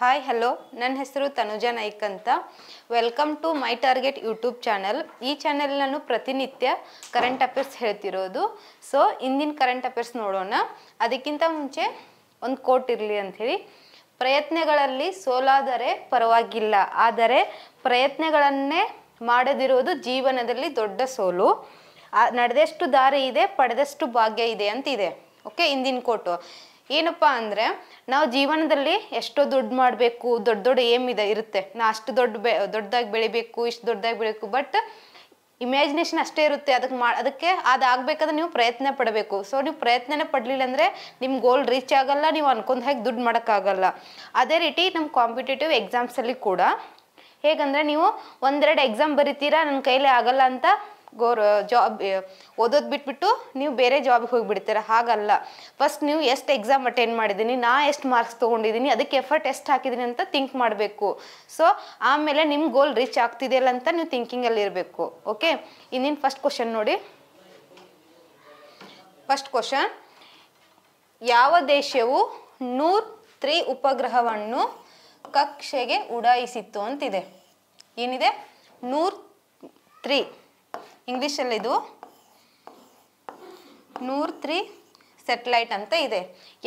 hi hello ನನ್ನ ಹೆಸರು ತನುಜಾ ನಾಯ್ಕ್ ಅಂತ welcome to my target YouTube channel ಈ ಚಾನೆಲ್ ನಾನು ಪ್ರತಿನಿತ್ಯ ಕರೆಂಟ್ ಅಫೇರ್ಸ್ ಹೇಳ್ತಿರೋದು ಸೊ ಇಂದಿನ ಕರೆಂಟ್ ಅಫೇರ್ಸ್ ನೋಡೋಣ ಅದಕ್ಕಿಂತ ಮುಂಚೆ ಒಂದು ಕೋಟ್ ಇರಲಿ ಹೇಳಿ ಪ್ರಯತ್ನಗಳಲ್ಲಿ ಸೋಲಾದರೆ ಪರವಾಗಿಲ್ಲ ಆದರೆ ಪ್ರಯತ್ನಗಳನ್ನೇ ಮಾಡದಿರೋದು ಜೀವನದಲ್ಲಿ ದೊಡ್ಡ ಸೋಲು ನಡೆದಷ್ಟು ದಾರಿ ಇದೆ ಪಡೆದಷ್ಟು ಭಾಗ್ಯ ಇದೆ ಅಂತ ಇದೆ ಓಕೆ ಹಿಂದಿನ ಕೋಟು ಏನಪ್ಪ ಅಂದರೆ ನಾವು ಜೀವನದಲ್ಲಿ ಎಷ್ಟೋ ದುಡ್ಡು ಮಾಡಬೇಕು ದೊಡ್ಡ ದೊಡ್ಡ ಏಮ್ ಇದೆ ಇರುತ್ತೆ ನಾ ಅಷ್ಟು ದೊಡ್ಡ ಬೆ ದೊಡ್ಡದಾಗಿ ಬೆಳಿಬೇಕು ಇಷ್ಟು ದೊಡ್ಡದಾಗಿ ಬೆಳಿಬೇಕು ಬಟ್ ಇಮ್ಯಾಜಿನೇಷನ್ ಅಷ್ಟೇ ಇರುತ್ತೆ ಅದಕ್ಕೆ ಮಾ ಅದಕ್ಕೆ ಅದಾಗಬೇಕಾದ್ರೆ ನೀವು ಪ್ರಯತ್ನ ಪಡಬೇಕು ಸೊ ನೀವು ಪ್ರಯತ್ನನೇ ಪಡಲಿಲ್ಲ ಅಂದರೆ ನಿಮ್ಮ ಗೋಲ್ ರೀಚ್ ಆಗಲ್ಲ ನೀವು ಅನ್ಕೊಂಡ್ ಹಾಗೆ ದುಡ್ಡು ಮಾಡೋಕ್ಕಾಗಲ್ಲ ಅದೇ ರೀತಿ ನಮ್ಮ ಕಾಂಪಿಟೇಟಿವ್ ಎಕ್ಸಾಮ್ಸಲ್ಲಿ ಕೂಡ ಹೇಗಂದರೆ ನೀವು ಒಂದೆರಡು ಎಕ್ಸಾಮ್ ಬರೀತೀರಾ ನನ್ನ ಕೈಲೇ ಆಗಲ್ಲ ಅಂತ ಗೋರ್ ಜಾಬ್ ಓದೋದು ಬಿಟ್ಬಿಟ್ಟು ನೀವು ಬೇರೆ ಜಾಬ್ಗೆ ಹೋಗಿಬಿಡ್ತೀರ ಹಾಗಲ್ಲ ಫಸ್ಟ್ ನೀವು ಎಷ್ಟು ಎಕ್ಸಾಮ್ ಅಟೆಂಡ್ ಮಾಡಿದ್ದೀನಿ ನಾ ಎಷ್ಟು ಮಾರ್ಕ್ಸ್ ತೊಗೊಂಡಿದ್ದೀನಿ ಅದಕ್ಕೆ ಎಫರ್ಟ್ ಎಷ್ಟು ಹಾಕಿದ್ದೀನಿ ಅಂತ ಥಿಂಕ್ ಮಾಡಬೇಕು ಸೊ ಆಮೇಲೆ ನಿಮ್ಮ ಗೋಲ್ ರೀಚ್ ಆಗ್ತಿದೆಯಲ್ಲ ಅಂತ ನೀವು ಥಿಂಕಿಂಗಲ್ಲಿ ಇರಬೇಕು ಓಕೆ ಇನ್ನೇನು ಫಸ್ಟ್ ಕ್ವಶನ್ ನೋಡಿ ಫಸ್ಟ್ ಕ್ವಶನ್ ಯಾವ ದೇಶವು ನೂರ್ ತ್ರೀ ಉಪಗ್ರಹವನ್ನು ಕಕ್ಷೆಗೆ ಉಡಾಯಿಸಿತ್ತು ಅಂತಿದೆ ಏನಿದೆ ನೂರ್ ತ್ರೀ ಇದು ನೂರ್ ತ್ರೀ ಸೆಟಲೈಟ್ ಅಂತ ಇದೆ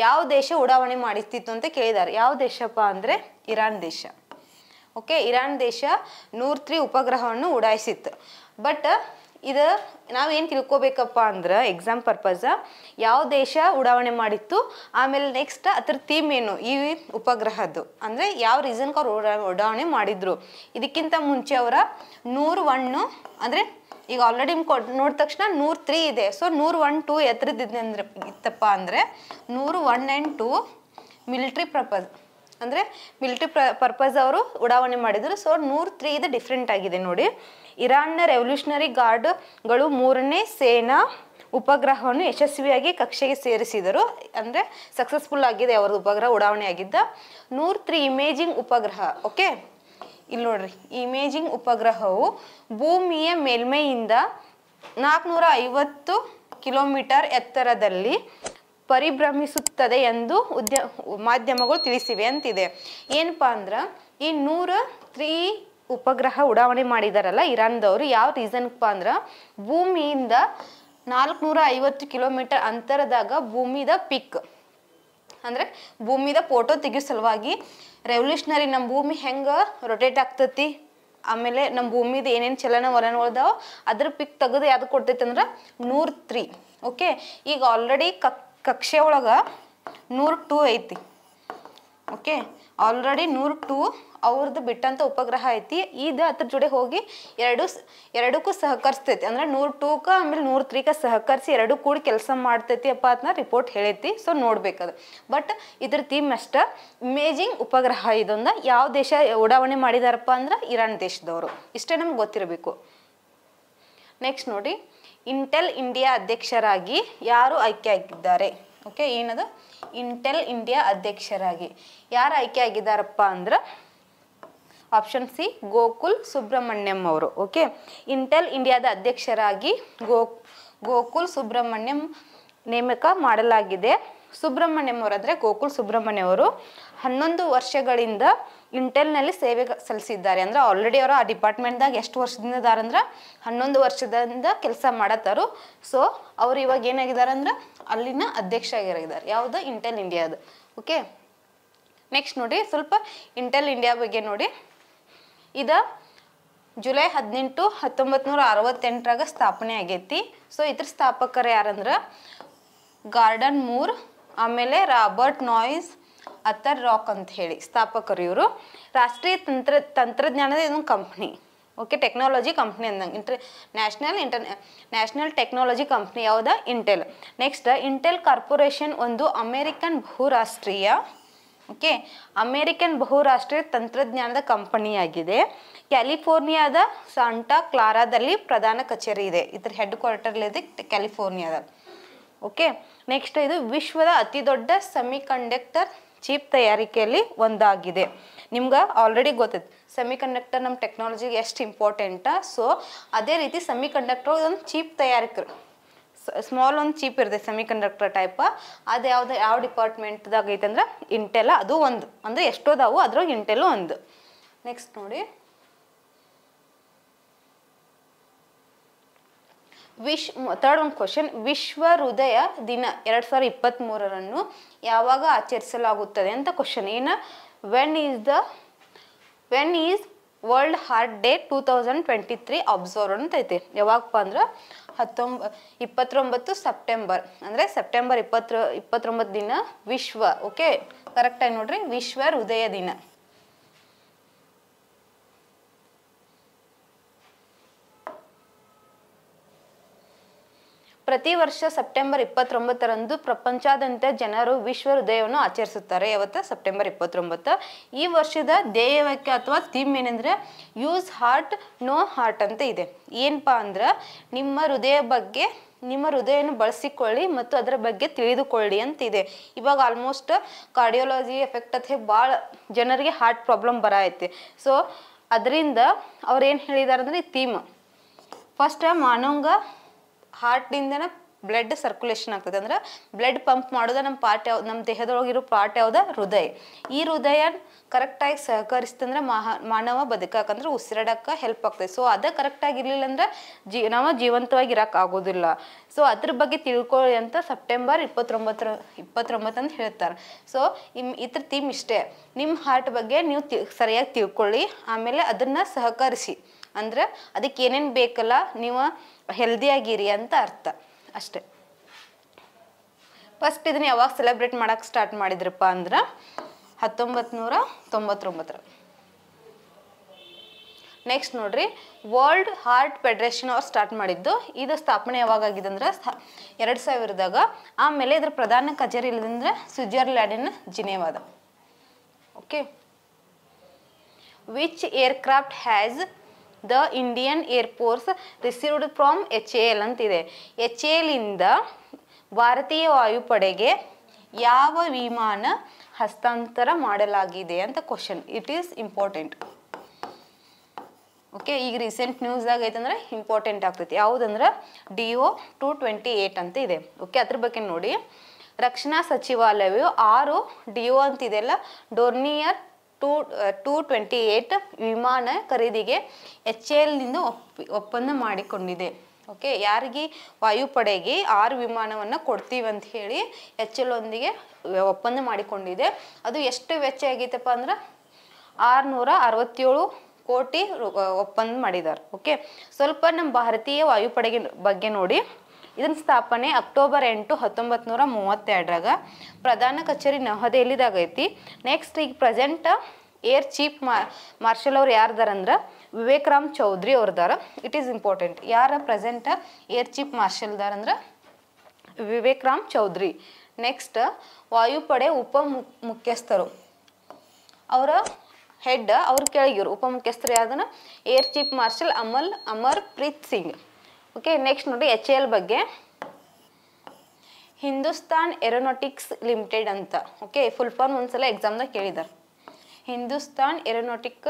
ಯಾವ ದೇಶ ಉಡಾವಣೆ ಮಾಡಿಸ್ತಿತ್ತು ಅಂತ ಕೇಳಿದ್ದಾರೆ ಯಾವ ದೇಶಪ್ಪ ಅಂದರೆ ಇರಾನ್ ದೇಶ ಓಕೆ ಇರಾನ್ ದೇಶ ನೂರ್ ತ್ರೀ ಉಪಗ್ರಹವನ್ನು ಉಡಾಯಿಸಿತ್ತು ಬಟ್ ಇದು ನಾವೇನು ತಿಳ್ಕೋಬೇಕಪ್ಪ ಅಂದ್ರೆ ಎಕ್ಸಾಮ್ ಪರ್ಪಸ್ ಯಾವ ದೇಶ ಉಡಾವಣೆ ಮಾಡಿತ್ತು ಆಮೇಲೆ ನೆಕ್ಸ್ಟ್ ಅದ್ರ ಥೀಮ್ ಏನು ಈ ಉಪಗ್ರಹದ್ದು ಅಂದರೆ ಯಾವ ರೀಸನ್ಗೆ ಅವ್ರು ಉಡಾವಣೆ ಮಾಡಿದ್ರು ಇದಕ್ಕಿಂತ ಮುಂಚೆ ಅವರ ನೂರ್ ಒಣ್ಣು ಅಂದರೆ ಈಗ ಆಲ್ರೆಡಿ ನಿಮ್ಗೆ ನೋಡಿದ ತಕ್ಷಣ ನೂರು ತ್ರೀ ಇದೆ ಸೊ ನೂರು ಒನ್ ಟೂ ಎತ್ತರದಿದೆ ಅಂದ್ರೆ ಇತ್ತಪ್ಪ ಅಂದರೆ ನೂರು one nine two military purpose ಅಂದರೆ ಮಿಲಿಟ್ರಿ ಪರ್ಪಸ್ ಅವರು ಉಡಾವಣೆ ಮಾಡಿದರು ಸೊ ನೂರು ತ್ರೀ ಇದು ಡಿಫ್ರೆಂಟ್ ಆಗಿದೆ ನೋಡಿ ಇರಾನ್ನ ರೆವಲ್ಯೂಷನರಿ ಗಾರ್ಡ್ಗಳು ಮೂರನೇ ಸೇನಾ ಉಪಗ್ರಹವನ್ನು ಯಶಸ್ವಿಯಾಗಿ ಕಕ್ಷೆಗೆ ಸೇರಿಸಿದರು ಅಂದರೆ ಸಕ್ಸಸ್ಫುಲ್ ಆಗಿದೆ ಅವರ ಉಪಗ್ರಹ ಉಡಾವಣೆ ಆಗಿದ್ದ ನೂರು ತ್ರೀ ಇಮೇಜಿಂಗ್ ಉಪಗ್ರಹ ಓಕೆ ಇಲ್ಲಿ ನೋಡ್ರಿ ಇಮೇಜಿಂಗ್ ಉಪಗ್ರಹವು ಭೂಮಿಯ ಮೇಲ್ಮೈಯಿಂದ ನಾಲ್ಕುನೂರ ಐವತ್ತು ಕಿಲೋಮೀಟರ್ ಎತ್ತರದಲ್ಲಿ ಪರಿಭ್ರಮಿಸುತ್ತದೆ ಎಂದು ಉದ್ಯ ಮಾಧ್ಯಮಗಳು ತಿಳಿಸಿವೆ ಅಂತಿದೆ ಏನಪ್ಪಾ ಅಂದ್ರೆ ಈ ನೂರ ತ್ರೀ ಉಪಗ್ರಹ ಉಡಾವಣೆ ಮಾಡಿದಾರಲ್ಲ ಇರಾನ್ದವರು ಯಾವ ರೀಸನ್ಪ್ಪ ಅಂದ್ರೆ ಭೂಮಿಯಿಂದ ನಾಲ್ಕುನೂರ ಐವತ್ತು ಕಿಲೋಮೀಟರ್ ಅಂತರದಾಗ ಭೂಮಿದ ಪಿಕ್ ಅಂದರೆ ಭೂಮಿದ ಫೋಟೋ ತೆಗಿಯೋ ಸಲುವಾಗಿ ರೆವಲ್ಯೂಷನರಿ ನಮ್ಮ ಭೂಮಿ ಹೆಂಗೆ ರೊಟೇಟ್ ಆಗ್ತತಿ ಆಮೇಲೆ ನಮ್ಮ ಭೂಮಿದ ಏನೇನು ಚಲನ ವಲನಗಳಿದಾವೆ ಅದ್ರ ಪಿಕ್ ತೆಗೆದು ಯಾವ್ದು ಕೊಡ್ತೈತೆ ಅಂದ್ರೆ ನೂರು ತ್ರೀ ಓಕೆ ಈಗ ಆಲ್ರೆಡಿ ಕಕ್ ಕಕ್ಷೆ ಒಳಗೆ ನೂರು ಟೂ ಐತಿ ಓಕೆ ಆಲ್ರೆಡಿ ನೂರು ಟೂ ಅವ್ರದ್ದು ಬಿಟ್ಟಂಥ ಉಪಗ್ರಹ ಐತಿ ಇದು ಅದ್ರ ಜೊತೆ ಹೋಗಿ ಎರಡು ಎರಡಕ್ಕೂ ಸಹಕರಿಸ್ತೈತಿ ಅಂದರೆ ನೂರು ಟೂಕ ಆಮೇಲೆ ನೂರು ತ್ರೀಕ ಸಹಕರಿಸಿ ಎರಡು ಕೂಡಿ ಕೆಲಸ ಮಾಡ್ತೈತಿ ಅಪ್ಪ ಅದನ್ನ ರಿಪೋರ್ಟ್ ಹೇಳೈತಿ ಸೊ ನೋಡ್ಬೇಕದು ಬಟ್ ಇದ್ರ ಥೀಮ್ ಅಷ್ಟ ಇಮೇಜಿಂಗ್ ಉಪಗ್ರಹ ಇದೊಂದು ಯಾವ ದೇಶ ಉಡಾವಣೆ ಮಾಡಿದಾರಪ್ಪ ಅಂದ್ರೆ ಇರಾನ್ ದೇಶದವರು ಇಷ್ಟೇ ನಮ್ಗೆ ಗೊತ್ತಿರಬೇಕು ನೆಕ್ಸ್ಟ್ ನೋಡಿ ಇಂಟೆಲ್ ಇಂಡಿಯಾ ಅಧ್ಯಕ್ಷರಾಗಿ ಯಾರು ಆಯ್ಕೆ ಆಗಿದ್ದಾರೆ ಓಕೆ ಏನದು ಇಂಟೆಲ್ ಇಂಡಿಯಾ ಅಧ್ಯಕ್ಷರಾಗಿ ಯಾರು ಆಗಿದ್ದಾರಪ್ಪ ಅಂದ್ರೆ ಆಪ್ಷನ್ ಸಿ ಗೋಕುಲ್ ಸುಬ್ರಹ್ಮಣ್ಯಂ ಅವರು ಓಕೆ ಇಂಟೆಲ್ ಇಂಡಿಯಾದ ಅಧ್ಯಕ್ಷರಾಗಿ ಗೋ ಗೋಕುಲ್ ಸುಬ್ರಹ್ಮಣ್ಯಂ ನೇಮಕ ಮಾಡಲಾಗಿದೆ ಸುಬ್ರಹ್ಮಣ್ಯಂ ಅವರಾದರೆ ಗೋಕುಲ್ ಸುಬ್ರಹ್ಮಣ್ಯ ಅವರು ಹನ್ನೊಂದು ವರ್ಷಗಳಿಂದ ಇಂಟೆಲ್ನಲ್ಲಿ ಸೇವೆ ಸಲ್ಲಿಸಿದ್ದಾರೆ ಅಂದ್ರೆ ಆಲ್ರೆಡಿ ಅವರು ಆ ಡಿಪಾರ್ಟ್ಮೆಂಟ್ದಾಗ ಎಷ್ಟು ವರ್ಷದಿಂದ ಅಂದ್ರೆ ಹನ್ನೊಂದು ವರ್ಷದಿಂದ ಕೆಲಸ ಮಾಡತ್ತಾರು ಸೊ ಅವ್ರು ಇವಾಗ ಏನಾಗಿದ್ದಾರೆ ಅಂದ್ರೆ ಅಲ್ಲಿನ ಅಧ್ಯಕ್ಷ ಆಗಿರಾಗಿದ್ದಾರೆ ಯಾವುದು ಇಂಟೆಲ್ ಇಂಡಿಯಾದ ಓಕೆ ನೆಕ್ಸ್ಟ್ ನೋಡಿ ಸ್ವಲ್ಪ ಇಂಟೆಲ್ ಇಂಡಿಯಾ ಬಗ್ಗೆ ನೋಡಿ ಇದ ಜುಲೈ ಹದಿನೆಂಟು ಹತ್ತೊಂಬತ್ ನೂರ ಅರವತ್ತೆಂಟರಾಗ ಸ್ಥಾಪನೆ ಆಗೈತಿ ಸೊ ಇದ್ರ ಸ್ಥಾಪಕರು ಯಾರಂದ್ರ ಗಾರ್ಡನ್ ಮೂರ್ ಆಮೇಲೆ ರಾಬರ್ಟ್ ನಾಯ್ಸ್ ಅತರ್ ರಾಕ್ ಅಂತ ಹೇಳಿ ಸ್ಥಾಪಕರು ಇವರು ರಾಷ್ಟ್ರೀಯ ತಂತ್ರ ತಂತ್ರಜ್ಞಾನದ ಇದೊಂದು ಕಂಪ್ನಿ ಓಕೆ ಟೆಕ್ನಾಲಜಿ ಕಂಪ್ನಿ ಅಂದಂಗೆ international international technology company ಯಾವುದ ಇಂಟೆಲ್ ನೆಕ್ಸ್ಟ್ ಇಂಟೆಲ್ ಕಾರ್ಪೊರೇಷನ್ ಒಂದು ಅಮೇರಿಕನ್ ಬಹುರಾಷ್ಟ್ರೀಯ ಓಕೆ ಅಮೇರಿಕನ್ ಬಹುರಾಷ್ಟ್ರೀಯ ತಂತ್ರಜ್ಞಾನದ ಕಂಪನಿಯಾಗಿದೆ ಕ್ಯಾಲಿಫೋರ್ನಿಯಾದ ಸಾಂಟಾ ಕ್ಲಾರಾದಲ್ಲಿ ಪ್ರಧಾನ ಕಚೇರಿ ಇದೆ ಇದರ ಹೆಡ್ ಇದೆ ಕ್ಯಾಲಿಫೋರ್ನಿಯಾದ ಓಕೆ ನೆಕ್ಸ್ಟ್ ಇದು ವಿಶ್ವದ ಅತಿ ದೊಡ್ಡ ಸೆಮಿಕಂಡಕ್ಟರ್ ಚೀಪ್ ತಯಾರಿಕೆಯಲ್ಲಿ ಒಂದಾಗಿದೆ ನಿಮ್ಗೆ ಆಲ್ರೆಡಿ ಗೊತ್ತೈತೆ ಸೆಮಿ ಕಂಡಕ್ಟರ್ ನಮ್ಮ ಟೆಕ್ನಾಲಜಿಗೆ ಎಷ್ಟು ಇಂಪಾರ್ಟೆಂಟ ಸೊ ಅದೇ ರೀತಿ ಸೆಮಿ ಕಂಡಕ್ಟರ್ ಒಂದು ಚೀಪ್ ತಯಾರಿಕರು ಸ್ಮಾಲ್ ಒಂದು ಚೀಪ್ ಇರುತ್ತೆ ಸೆಮಿ ಕಂಡಕ್ಟರ್ ಟೈಪ ಅದು ಯಾವ್ದು ಯಾವ ಡಿಪಾರ್ಟ್ಮೆಂಟ್ದಾಗ ಅಂದ್ರೆ ಇಂಟೆಲ್ಲ ಅದು ಒಂದು ಅಂದರೆ ಎಷ್ಟೋದಾವು ಅದ್ರಾಗ ಇಂಟೆಲ್ ಒಂದು ನೆಕ್ಸ್ಟ್ ನೋಡಿ ವಿಶ್ ತರ್ಡ್ ಒಂದು ಕ್ವಶನ್ ವಿಶ್ವ ಹೃದಯ ದಿನ ಎರಡು ಸಾವಿರದ ಮೂರರನ್ನು ಯಾವಾಗ ಆಚರಿಸಲಾಗುತ್ತದೆ ಅಂತ ಕ್ವಶನ್ ಏನು when is the when is world heart day two thousand twenty three observe ಅಂತ ಐತಿ ಯಾವಾಗಪ್ಪ ಅಂದ್ರೆ ಹತ್ತೊಂಬ ಇಪ್ಪತ್ತೊಂಬತ್ತು ಸೆಪ್ಟೆಂಬರ್ ಅಂದರೆ ಸೆಪ್ಟೆಂಬರ್ ಇಪ್ಪತ್ತ ಇಪ್ಪತ್ತೊಂಬತ್ತು ದಿನ ವಿಶ್ವ ಓಕೆ ಕರೆಕ್ಟಾಗಿ ನೋಡ್ರಿ ವಿಶ್ವ ಹೃದಯ ದಿನ ಪ್ರತಿ ವರ್ಷ ಸೆಪ್ಟೆಂಬರ್ ಇಪ್ಪತ್ತೊಂಬತ್ತರಂದು ಪ್ರಪಂಚಾದ್ಯಂತ ಜನರು ವಿಶ್ವ ಹೃದಯವನ್ನು ಆಚರಿಸುತ್ತಾರೆ ಯಾವತ್ತ ಸೆಪ್ಟೆಂಬರ್ ಇಪ್ಪತ್ತೊಂಬತ್ತು ಈ ವರ್ಷದ ಧ್ಯೇಯವಾಕ್ಯ ಅಥವಾ ಥೀಮ್ ಏನಂದ್ರೆ ಯೂಸ್ ಹಾರ್ಟ್ ನೋ ಹಾರ್ಟ್ ಅಂತ ಇದೆ ಏನಪ್ಪಾ ಅಂದ್ರೆ ನಿಮ್ಮ ಹೃದಯ ಬಗ್ಗೆ ನಿಮ್ಮ ಹೃದಯವನ್ನು ಬಳಸಿಕೊಳ್ಳಿ ಮತ್ತು ಅದರ ಬಗ್ಗೆ ತಿಳಿದುಕೊಳ್ಳಿ ಅಂತ ಇದೆ ಇವಾಗ ಆಲ್ಮೋಸ್ಟ್ ಕಾರ್ಡಿಯೋಲಜಿ ಎಫೆಕ್ಟ್ ಅಥವಾ ಭಾಳ ಜನರಿಗೆ ಹಾರ್ಟ್ ಪ್ರಾಬ್ಲಮ್ ಬರೈತಿ ಸೊ ಅದರಿಂದ ಅವ್ರು ಏನು ಹೇಳಿದಾರಂದ್ರೆ ಅಂದರೆ ಈ ಥೀಮ್ ಫಸ್ಟ್ ಮಾನವಂಗ ಹಾರ್ಟಿಂದನೇ ಬ್ಲಡ್ ಸರ್ಕ್ಯುಲೇಷನ್ ಆಗ್ತದೆ ಅಂದ್ರೆ ಬ್ಲಡ್ ಪಂಪ್ ಮಾಡೋದ ನಮ್ಮ ಪಾರ್ಟ್ ಯಾವ ನಮ್ಮ ದೇಹದೊಳಗಿರೋ ಪಾರ್ಟ್ ಯಾವ್ದ ಹೃದಯ ಈ ಹೃದಯ ಕರೆಕ್ಟಾಗಿ ಸಹಕರಿಸ್ತಂದ್ರೆ ಮಹಾ ಮಾನವ ಬದುಕಂದ್ರೆ ಉಸಿರಾಡಕ್ಕೆ ಹೆಲ್ಪ್ ಆಗ್ತದೆ ಸೊ ಅದ ಕರೆಕ್ಟಾಗಿ ಇರಲಿಲ್ಲ ಅಂದ್ರೆ ಜೀ ನಾವು ಜೀವಂತವಾಗಿ ಇರಕ್ಕೆ ಆಗೋದಿಲ್ಲ ಸೊ ಅದ್ರ ಬಗ್ಗೆ ತಿಳ್ಕೊಳ್ಳಿ ಅಂತ ಸೆಪ್ಟೆಂಬರ್ ಇಪ್ಪತ್ತೊಂಬತ್ತರ ಅಂತ ಹೇಳ್ತಾರೆ ಸೊ ಇಮ್ ಇದ್ರ ಥೀಮ್ ಇಷ್ಟೇ ನಿಮ್ಮ ಹಾರ್ಟ್ ಬಗ್ಗೆ ನೀವು ಸರಿಯಾಗಿ ತಿಳ್ಕೊಳ್ಳಿ ಆಮೇಲೆ ಅದನ್ನ ಸಹಕರಿಸಿ ಅಂದ್ರೆ ಅದಕ್ಕೆ ಏನೇನು ಬೇಕಲ್ಲ ನೀವು ಹೆಲ್ದಿಯಾಗಿರಿ ಅಂತ ಅರ್ಥ ಅಷ್ಟೆ ಫಸ್ಟ್ ಇದನ್ನ ಯಾವಾಗ ಸೆಲೆಬ್ರೇಟ್ ಮಾಡೋಕೆ ಸ್ಟಾರ್ಟ್ ಮಾಡಿದ್ರಪ್ಪ ಅಂದ್ರೆ ಹತ್ತೊಂಬತ್ ನೂರ ತೊಂಬತ್ತೊಂಬತ್ತರ ನೆಕ್ಸ್ಟ್ ನೋಡ್ರಿ ವರ್ಲ್ಡ್ ಹಾರ್ಟ್ ಫೆಡರೇಷನ್ ಅವ್ರು ಸ್ಟಾರ್ಟ್ ಮಾಡಿದ್ದು ಇದು ಸ್ಥಾಪನೆ ಯಾವಾಗ ಆಗಿದೆ ಅಂದ್ರೆ ಎರಡು ಸಾವಿರದಾಗ ಆಮೇಲೆ ಇದ್ರ ಪ್ರಧಾನ ಕಚೇರಿ ಇಲ್ಲದಂದ್ರೆ ಸ್ವಿಟ್ಜರ್ಲ್ಯಾಂಡಿನ ಜಿನೇವಾದ okay which aircraft has the Indian air force received from H A L ಅಂತಿದೆ ಎಚ್ ಎ ಇಂದ ಭಾರತೀಯ ವಾಯುಪಡೆಗೆ ಯಾವ ವಿಮಾನ ಹಸ್ತಾಂತರ ಮಾಡಲಾಗಿದೆ ಅಂತ question it is important okay ಈಗ ರೀಸೆಂಟ್ ನ್ಯೂಸ್ದಾಗ ಐತಂದ್ರೆ ಇಂಪಾರ್ಟೆಂಟ್ ಆಗ್ತೈತಿ ಯಾವುದಂದ್ರೆ D O two twenty eight ಅಂತ ಇದೆ ಓಕೆ ಅದ್ರ ಬಗ್ಗೆ ನೋಡಿ ರಕ್ಷಣಾ ಸಚಿವಾಲಯವು ಆರು ಡಿ ಒ ಅಲ್ಲ ಡೋರ್ನಿಯರ್ ಟೂ ಟ್ವೆಂಟಿ ಏಟ್ ವಿಮಾನ ಖರೀದಿಗೆ ಎಚ್ ಎಲ್ನಿಂದ ಒಪ್ಪಂದ ಮಾಡಿಕೊಂಡಿದೆ ಓಕೆ ಯಾರಿಗೆ ವಾಯುಪಡೆಗೆ ಆರು ವಿಮಾನವನ್ನು ಕೊಡ್ತೀವಿ ಅಂತ ಹೇಳಿ ಎಚ್ ಎಲ್ ಒಂದಿಗೆ ಒಪ್ಪಂದ ಮಾಡಿಕೊಂಡಿದೆ ಅದು ಎಷ್ಟು ವೆಚ್ಚ ಆಗೈತಪ್ಪ ಅಂದ್ರೆ ಆರುನೂರ ಅರವತ್ತೇಳು ಕೋಟಿ ಒಪ್ಪಂದ ಮಾಡಿದ್ದಾರೆ ಓಕೆ ಸ್ವಲ್ಪ ನಮ್ಮ ಭಾರತೀಯ ವಾಯುಪಡೆಗೆ ಬಗ್ಗೆ ನೋಡಿ ಇದನ್ನ ಸ್ಥಾಪನೆ ಅಕ್ಟೋಬರ್ ಎಂಟು ಹತ್ತೊಂಬತ್ತು ನೂರ ಮೂವತ್ತೆರಡರಾಗ ಪ್ರಧಾನ ಕಚೇರಿ ನವದೆಹಲಿದಾಗೈತಿ ಐತಿ ನೆಕ್ಸ್ಟ್ ಈಗ ಪ್ರೆಸೆಂಟ್ ಏರ್ ಚೀಫ್ ಮಾರ್ಷಲ್ ಅವ್ರು ಯಾರ್ದಾರಂದ್ರೆ ವಿವೇಕ್ ರಾಮ್ ಚೌಧರಿ ಅವ್ರದಾರ ಇಟ್ ಈಸ್ ಇಂಪಾರ್ಟೆಂಟ್ ಯಾರ ಪ್ರೆಸೆಂಟ್ ಏರ್ ಚೀಫ್ ದಾರ ವಿವೇಕ್ ರಾಮ್ ಚೌಧರಿ ನೆಕ್ಸ್ಟ್ ವಾಯುಪಡೆ ಉಪ ಮುಖ್ಯಸ್ಥರು ಅವರ ಹೆಡ್ ಅವ್ರ ಕೆಳಗಿರು ಉಪ ಮುಖ್ಯಸ್ಥರು ಯಾವ್ದನ್ನ ಏರ್ ಚೀಫ್ ಮಾರ್ಷಲ್ ಅಮಲ್ ಅಮರ್ ಪ್ರೀತ್ ಸಿಂಗ್ ಓಕೆ ನೆಕ್ಸ್ಟ್ ನೋಡಿ ಎಚ್ ಎಲ್ ಬಗ್ಗೆ ಹಿಂದೂಸ್ತಾನ್ ಏರೋನಾಟಿಕ್ಸ್ ಲಿಮಿಟೆಡ್ ಅಂತ ಓಕೆ ಫುಲ್ ಫಾರ್ಮ್ ಒಂದ್ಸಲ ಎಕ್ಸಾಮ್ದಾಗ ಕೇಳಿದ್ದಾರೆ ಹಿಂದೂಸ್ತಾನ್ ಏರೋನಾಟಿಕ್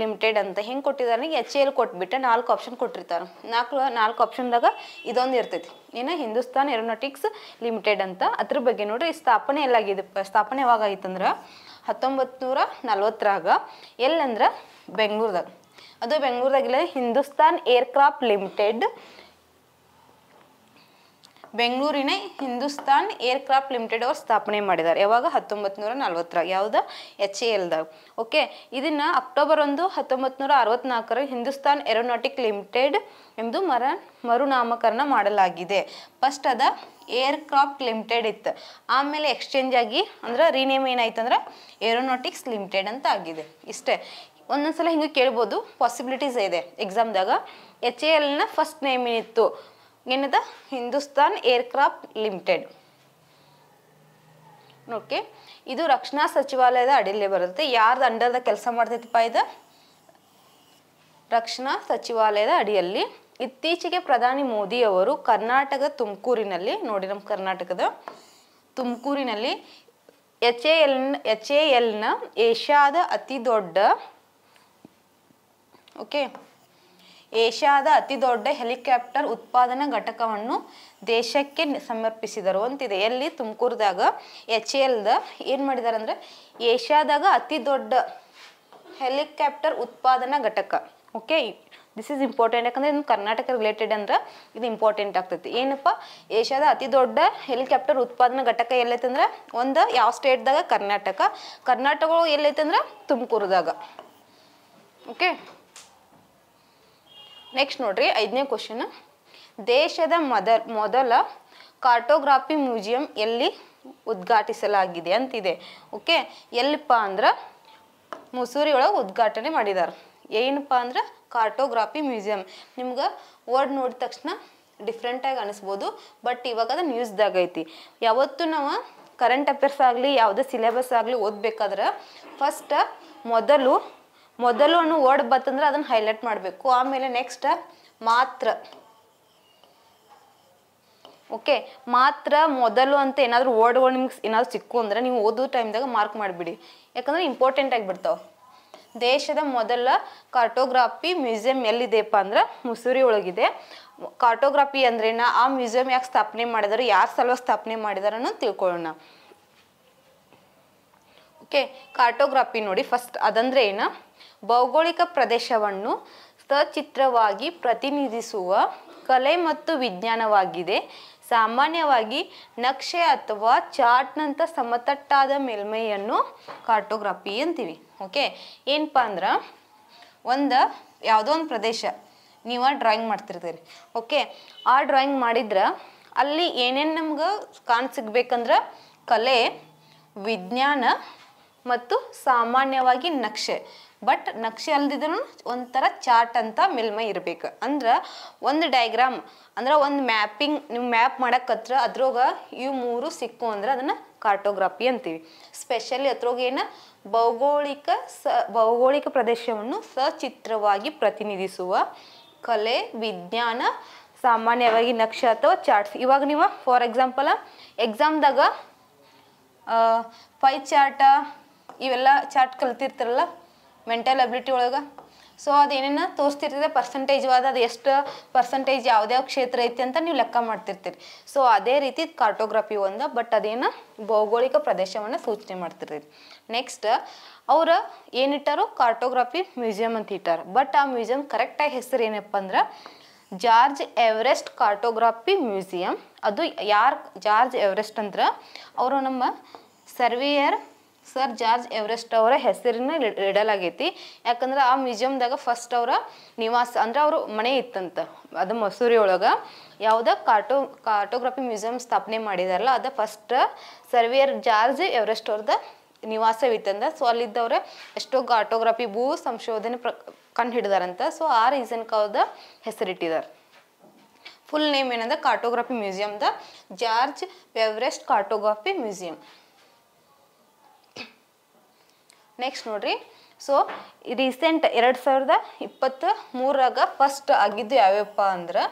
ಲಿಮಿಟೆಡ್ ಅಂತ ಹೆಂಗೆ ಕೊಟ್ಟಿದ್ದಾರೆ ಎಚ್ ಎಲ್ ಕೊಟ್ಬಿಟ್ಟು ನಾಲ್ಕು ಆಪ್ಷನ್ ಕೊಟ್ಟಿರ್ತಾರೆ ನಾಲ್ಕು ನಾಲ್ಕು ಆಪ್ಷನ್ದಾಗ ಇದೊಂದು ಇರ್ತೈತಿ ಏನೋ ಹಿಂದೂಸ್ತಾನ್ ಏರೋನಾಟಿಕ್ಸ್ ಲಿಮಿಟೆಡ್ ಅಂತ ಅದ್ರ ಬಗ್ಗೆ ನೋಡ್ರಿ ಸ್ಥಾಪನೆ ಎಲ್ಲಾಗಿದೆ ಸ್ಥಾಪನೆ ಯಾವಾಗ ಆಯ್ತಂದ್ರೆ ಹತ್ತೊಂಬತ್ತು ನೂರ ನಲ್ವತ್ತರಾಗ ಎಲ್ಲಂದ್ರೆ ಬೆಂಗ್ಳೂರ್ದಾಗ ಅದು ಬೆಂಗಳೂರದಾಗಿಲ್ಲ ಹಿಂದೂಸ್ತಾನ್ ಏರ್ಕ್ರಾಫ್ಟ್ ಲಿಮಿಟೆಡ್ ಬೆಂಗಳೂರಿನ ಹಿಂದೂಸ್ತಾನ್ ಏರ್ಕ್ರಾಫ್ಟ್ ಲಿಮಿಟೆಡ್ ಅವರು ಸ್ಥಾಪನೆ ಮಾಡಿದ್ದಾರೆ ಯಾವಾಗ ಹತ್ತೊಂಬತ್ತು ನೂರ ನಲ್ವತ್ತರಾಗ ಯಾವ್ದು ಎಚ್ ಎ ಎಲ್ದಾಗ ಓಕೆ ಇದನ್ನು ಅಕ್ಟೋಬರ್ ಒಂದು ಹತ್ತೊಂಬತ್ತು ನೂರ ಅರವತ್ನಾಲ್ಕರ ಹಿಂದೂಸ್ತಾನ್ ಏರೋನಾಟಿಕ್ ಲಿಮಿಟೆಡ್ ಎಂದು ಮರ ಮರುನಾಮಕರಣ ಮಾಡಲಾಗಿದೆ ಫಸ್ಟ್ ಅದ ಏರ್ಕ್ರಾಫ್ಟ್ ಲಿಮಿಟೆಡ್ ಇತ್ತು ಆಮೇಲೆ ಎಕ್ಸ್ಚೇಂಜ್ ಆಗಿ ಅಂದ್ರೆ ರೀನೇಮ್ ಏನಾಯ್ತು ಅಂದ್ರೆ ಏರೋನಾಟಿಕ್ಸ್ ಲಿಮಿಟೆಡ್ ಅಂತ ಆಗಿದೆ ಇಷ್ಟೇ ಒಂದೊಂದ್ಸಲ ಸಲ ಹಿಂಗೆ ಕೇಳ್ಬೋದು ಪಾಸಿಬಿಲಿಟೀಸ್ ಇದೆ ಎಕ್ಸಾಮ್ದಾಗ ಎಚ್ ಎ ಎಲ್ನ ಫಸ್ಟ್ ನೇಮ್ ಏನಿತ್ತು ಏನಿದೆ ಹಿಂದೂಸ್ತಾನ್ ಏರ್ಕ್ರಾಫ್ಟ್ ಲಿಮಿಟೆಡ್ ಓಕೆ ಇದು ರಕ್ಷಣಾ ಸಚಿವಾಲಯದ ಅಡಿಯಲ್ಲಿ ಬರುತ್ತೆ ಯಾರ್ದು ಅಂಡರ್ದ ಕೆಲಸ ಮಾಡ್ತೈತಪ್ಪ ಇದು ರಕ್ಷಣಾ ಸಚಿವಾಲಯದ ಅಡಿಯಲ್ಲಿ ಇತ್ತೀಚೆಗೆ ಪ್ರಧಾನಿ ಮೋದಿ ಅವರು ಕರ್ನಾಟಕ ತುಮಕೂರಿನಲ್ಲಿ ನೋಡಿ ನಮ್ಮ ಕರ್ನಾಟಕದ ತುಮಕೂರಿನಲ್ಲಿ H A L H A ಎಲ್ನ ಏಷ್ಯಾದ ಅತಿ ದೊಡ್ಡ ಓಕೆ ಏಷ್ಯಾದ ಅತಿ ದೊಡ್ಡ ಹೆಲಿಕಾಪ್ಟರ್ ಉತ್ಪಾದನಾ ಘಟಕವನ್ನು ದೇಶಕ್ಕೆ ಸಮರ್ಪಿಸಿದರು ಅಂತಿದೆ ಎಲ್ಲಿ ತುಮಕೂರ್ದಾಗ ಎಚ್ ಎಲ್ದ ಏನು ಮಾಡಿದ್ದಾರೆ ಅಂದರೆ ಏಷ್ಯಾದಾಗ ಅತಿ ದೊಡ್ಡ ಹೆಲಿಕಾಪ್ಟರ್ ಉತ್ಪಾದನಾ ಘಟಕ ಓಕೆ ದಿಸ್ ಇಸ್ ಇಂಪಾರ್ಟೆಂಟ್ ಯಾಕಂದ್ರೆ ಇದು ಕರ್ನಾಟಕ ರಿಲೇಟೆಡ್ ಅಂದ್ರೆ ಇದು ಇಂಪಾರ್ಟೆಂಟ್ ಆಗ್ತೈತಿ ಏನಪ್ಪ ಏಷ್ಯಾದ ಅತಿ ದೊಡ್ಡ ಹೆಲಿಕಾಪ್ಟರ್ ಉತ್ಪಾದನಾ ಘಟಕ ಅಂದ್ರೆ ಒಂದು ಯಾವ ಸ್ಟೇಟ್ದಾಗ ಕರ್ನಾಟಕ ಕರ್ನಾಟಕ ಎಲ್ಲೈತೆ ಅಂದ್ರೆ ತುಮಕೂರುದಾಗ ಓಕೆ ನೆಕ್ಸ್ಟ್ ನೋಡ್ರಿ ಐದನೇ ಕ್ವಶನ್ ದೇಶದ ಮದರ್ ಮೊದಲ ಕಾರ್ಟೋಗ್ರಾಫಿ ಮ್ಯೂಸಿಯಂ ಎಲ್ಲಿ ಉದ್ಘಾಟಿಸಲಾಗಿದೆ ಅಂತಿದೆ ಓಕೆ ಎಲ್ಲಿಪ್ಪ ಅಂದ್ರೆ ಮುಸೂರಿ ಒಳಗೆ ಉದ್ಘಾಟನೆ ಮಾಡಿದ್ದಾರೆ ಏನಪ್ಪ ಅಂದ್ರೆ ಕಾರ್ಟೋಗ್ರಾಫಿ ಮ್ಯೂಸಿಯಂ ನಿಮ್ಗೆ ವರ್ಡ್ ನೋಡಿದ ತಕ್ಷಣ ಡಿಫ್ರೆಂಟಾಗಿ ಅನಿಸ್ಬೋದು ಬಟ್ ಇವಾಗ ಅದು ನ್ಯೂಸ್ದಾಗ ಐತಿ ಯಾವತ್ತು ನಾವು ಕರೆಂಟ್ ಅಫೇರ್ಸ್ ಆಗಲಿ ಯಾವುದೇ ಸಿಲೆಬಸ್ ಆಗಲಿ ಓದಬೇಕಾದ್ರೆ ಫಸ್ಟ್ ಮೊದಲು ಮೊದಲು ಅವನು ವರ್ಡ್ ಬತ್ತಂದ್ರೆ ಅದನ್ನ ಹೈಲೈಟ್ ಮಾಡಬೇಕು ಆಮೇಲೆ ನೆಕ್ಸ್ಟ್ ಮಾತ್ರ ಓಕೆ ಮಾತ್ರ ಮೊದಲು ಅಂತ ಏನಾದರೂ ವರ್ಡ್ಗಳು ನಿಮ್ಗೆ ಏನಾದರೂ ಸಿಕ್ಕು ಅಂದರೆ ನೀವು ಓದೋ ಟೈಮ್ದಾಗ ಮಾರ್ಕ್ ಮಾಡಿಬಿಡಿ ಯಾಕಂದ್ರೆ ಇಂಪಾರ್ಟೆಂಟ್ ಆಗಿಬಿಡ್ತಾವೆ ದೇಶದ ಮೊದಲ ಕಾರ್ಟೋಗ್ರಾಫಿ ಮ್ಯೂಸಿಯಂ ಎಲ್ಲಿದೆಯಪ್ಪ ಅಂದ್ರೆ ಮುಸೂರಿ ಒಳಗಿದೆ ಕಾರ್ಟೋಗ್ರಾಫಿ ಅಂದ್ರೇನ ಆ ಮ್ಯೂಸಿಯಂ ಯಾಕೆ ಸ್ಥಾಪನೆ ಮಾಡಿದಾರೆ ಯಾರ ಸಲುವಾಗಿ ಸ್ಥಾಪನೆ ಮಾಡಿದಾರನ್ನು ತಿಳ್ಕೊಳ್ಳೋಣ ಓಕೆ ಕಾರ್ಟೋಗ್ರಾಫಿ ನೋಡಿ ಫಸ್ಟ್ ಅದಂದ್ರೆ ಏನ ಭೌಗೋಳಿಕ ಪ್ರದೇಶವನ್ನು ಸಚಿತ್ರವಾಗಿ ಪ್ರತಿನಿಧಿಸುವ ಕಲೆ ಮತ್ತು ವಿಜ್ಞಾನವಾಗಿದೆ ಸಾಮಾನ್ಯವಾಗಿ ನಕ್ಷೆ ಅಥವಾ ಚಾರ್ಟ್ನಂಥ ಸಮತಟ್ಟಾದ ಮೇಲ್ಮೈಯನ್ನು ಕಾರ್ಟೋಗ್ರಾಫಿ ಅಂತೀವಿ ಓಕೆ ಏನಪ್ಪ ಅಂದ್ರೆ ಒಂದು ಯಾವುದೋ ಒಂದು ಪ್ರದೇಶ ನೀವು ಡ್ರಾಯಿಂಗ್ ಮಾಡ್ತಿರ್ತೀರಿ ಓಕೆ ಆ ಡ್ರಾಯಿಂಗ್ ಮಾಡಿದ್ರೆ ಅಲ್ಲಿ ಏನೇನು ನಮ್ಗೆ ಕಾಣ್ ಸಿಗ್ಬೇಕಂದ್ರೆ ಕಲೆ ವಿಜ್ಞಾನ ಮತ್ತು ಸಾಮಾನ್ಯವಾಗಿ ನಕ್ಷೆ ಬಟ್ ನಕ್ಷೆ ಅಲ್ದಿದ್ರು ಒಂಥರ ಚಾರ್ಟ್ ಅಂತ ಮೇಲ್ಮೈ ಇರಬೇಕು ಅಂದ್ರೆ ಒಂದು ಡಯಾಗ್ರಾಮ್ ಅಂದ್ರೆ ಒಂದು ಮ್ಯಾಪಿಂಗ್ ನೀವು ಮ್ಯಾಪ್ ಮಾಡೋಕ್ಕತ್ರ ಅದ್ರೋಗ ಇವು ಮೂರು ಸಿಕ್ಕು ಅಂದ್ರೆ ಅದನ್ನು ಕಾರ್ಟೋಗ್ರಾಫಿ ಅಂತೀವಿ ಸ್ಪೆಷಲಿ ಅದ್ರಾಗ ಏನು ಭೌಗೋಳಿಕ ಸ ಭೌಗೋಳಿಕ ಪ್ರದೇಶವನ್ನು ಸಚಿತ್ರವಾಗಿ ಪ್ರತಿನಿಧಿಸುವ ಕಲೆ ವಿಜ್ಞಾನ ಸಾಮಾನ್ಯವಾಗಿ ನಕ್ಷೆ ಅಥವಾ ಚಾರ್ಟ್ಸ್ ಇವಾಗ ನೀವು ಫಾರ್ ಎಕ್ಸಾಂಪಲ್ ಎಕ್ಸಾಮ್ದಾಗ ಫೈ ಚಾರ್ಟ ಇವೆಲ್ಲ ಚಾರ್ಟ್ ಕಲ್ತಿರ್ತಾರಲ್ಲ ಮೆಂಟಲ್ ಅಬಿಲಿಟಿ ಒಳಗೆ ಸೊ ಅದೇನೇನ ತೋರಿಸ್ತಿರ್ತದೆ ಪರ್ಸೆಂಟೇಜ್ ವಾದ ಅದು ಎಷ್ಟು ಪರ್ಸೆಂಟೇಜ್ ಯಾವ್ದ್ಯಾವ ಕ್ಷೇತ್ರ ಐತಿ ಅಂತ ನೀವು ಲೆಕ್ಕ ಮಾಡ್ತಿರ್ತೀರಿ ಸೊ ಅದೇ ರೀತಿ ಕಾರ್ಟೋಗ್ರಫಿ ಒಂದು ಬಟ್ ಅದೇನ ಭೌಗೋಳಿಕ ಪ್ರದೇಶವನ್ನು ಸೂಚನೆ ಮಾಡ್ತಿರ್ತೀರಿ ನೆಕ್ಸ್ಟ್ ಅವರು ಏನಿಟ್ಟಾರು ಕಾರ್ಟೋಗ್ರಫಿ ಮ್ಯೂಸಿಯಂ ಅಂತ ಇಟ್ಟಾರ ಬಟ್ ಆ ಮ್ಯೂಸಿಯಂ ಕರೆಕ್ಟಾಗಿ ಹೆಸರು ಏನಪ್ಪ ಅಂದ್ರೆ ಜಾರ್ಜ್ ಎವರೆಸ್ಟ್ ಕಾರ್ಟೋಗ್ರಫಿ ಮ್ಯೂಸಿಯಂ ಅದು ಯಾರು ಜಾರ್ಜ್ ಎವರೆಸ್ಟ್ ಅಂದ್ರೆ ಅವರು ನಮ್ಮ ಸರ್ವೇಯರ್ ಸರ್ ಜಾರ್ಜ್ ಎವರೆಸ್ಟ್ ಅವರ ಹೆಸರನ್ನ ಇಡಲಾಗೈತಿ ಯಾಕಂದ್ರೆ ಆ ಮ್ಯೂಸಿಯಮ್ದಾಗ ಫಸ್ಟ್ ಅವರ ನಿವಾಸ ಅಂದ್ರೆ ಅವರು ಮನೆ ಇತ್ತಂತ ಅದು ಮಸೂರಿ ಒಳಗೆ ಯಾವುದೋ ಕಾರ್ಟೋ ಕಾರ್ಟೋಗ್ರಫಿ ಮ್ಯೂಸಿಯಂ ಸ್ಥಾಪನೆ ಮಾಡಿದಾರಲ್ಲ ಅದ ಫಸ್ಟ್ ಸರ್ವಿಯರ್ ಜಾರ್ಜ್ ಎವರೆಸ್ಟ್ ಅವ್ರದ ನಿವಾಸವಿತ್ತಂದ ಸೊ ಅಲ್ಲಿದ್ದವ್ರ ಎಷ್ಟೋ ಕಾರ್ಟೋಗ್ರಫಿ ಭೂ ಸಂಶೋಧನೆ ಪ್ರ ಕಂಡು ಹಿಡಿದಾರಂತ ಸೊ ಆ ರೀಸನ್ ಕಾವ್ದ ಹೆಸರಿಟ್ಟಿದ್ದಾರೆ ಫುಲ್ ನೇಮ್ ಏನಂದ್ರೆ ಕಾರ್ಟೋಗ್ರಫಿ ಮ್ಯೂಸಿಯಂದ George Everest cartography museum next ನೋಡ್ರಿ ಸೊ ರೀಸೆಂಟ್ ಎರಡು ಸಾವಿರದ ಇಪ್ಪತ್ತು ಮೂರಾಗ ಫಸ್ಟ್ ಆಗಿದ್ದು ಯಾವ್ಯಾವಪ್ಪ ಅಂದ್ರೆ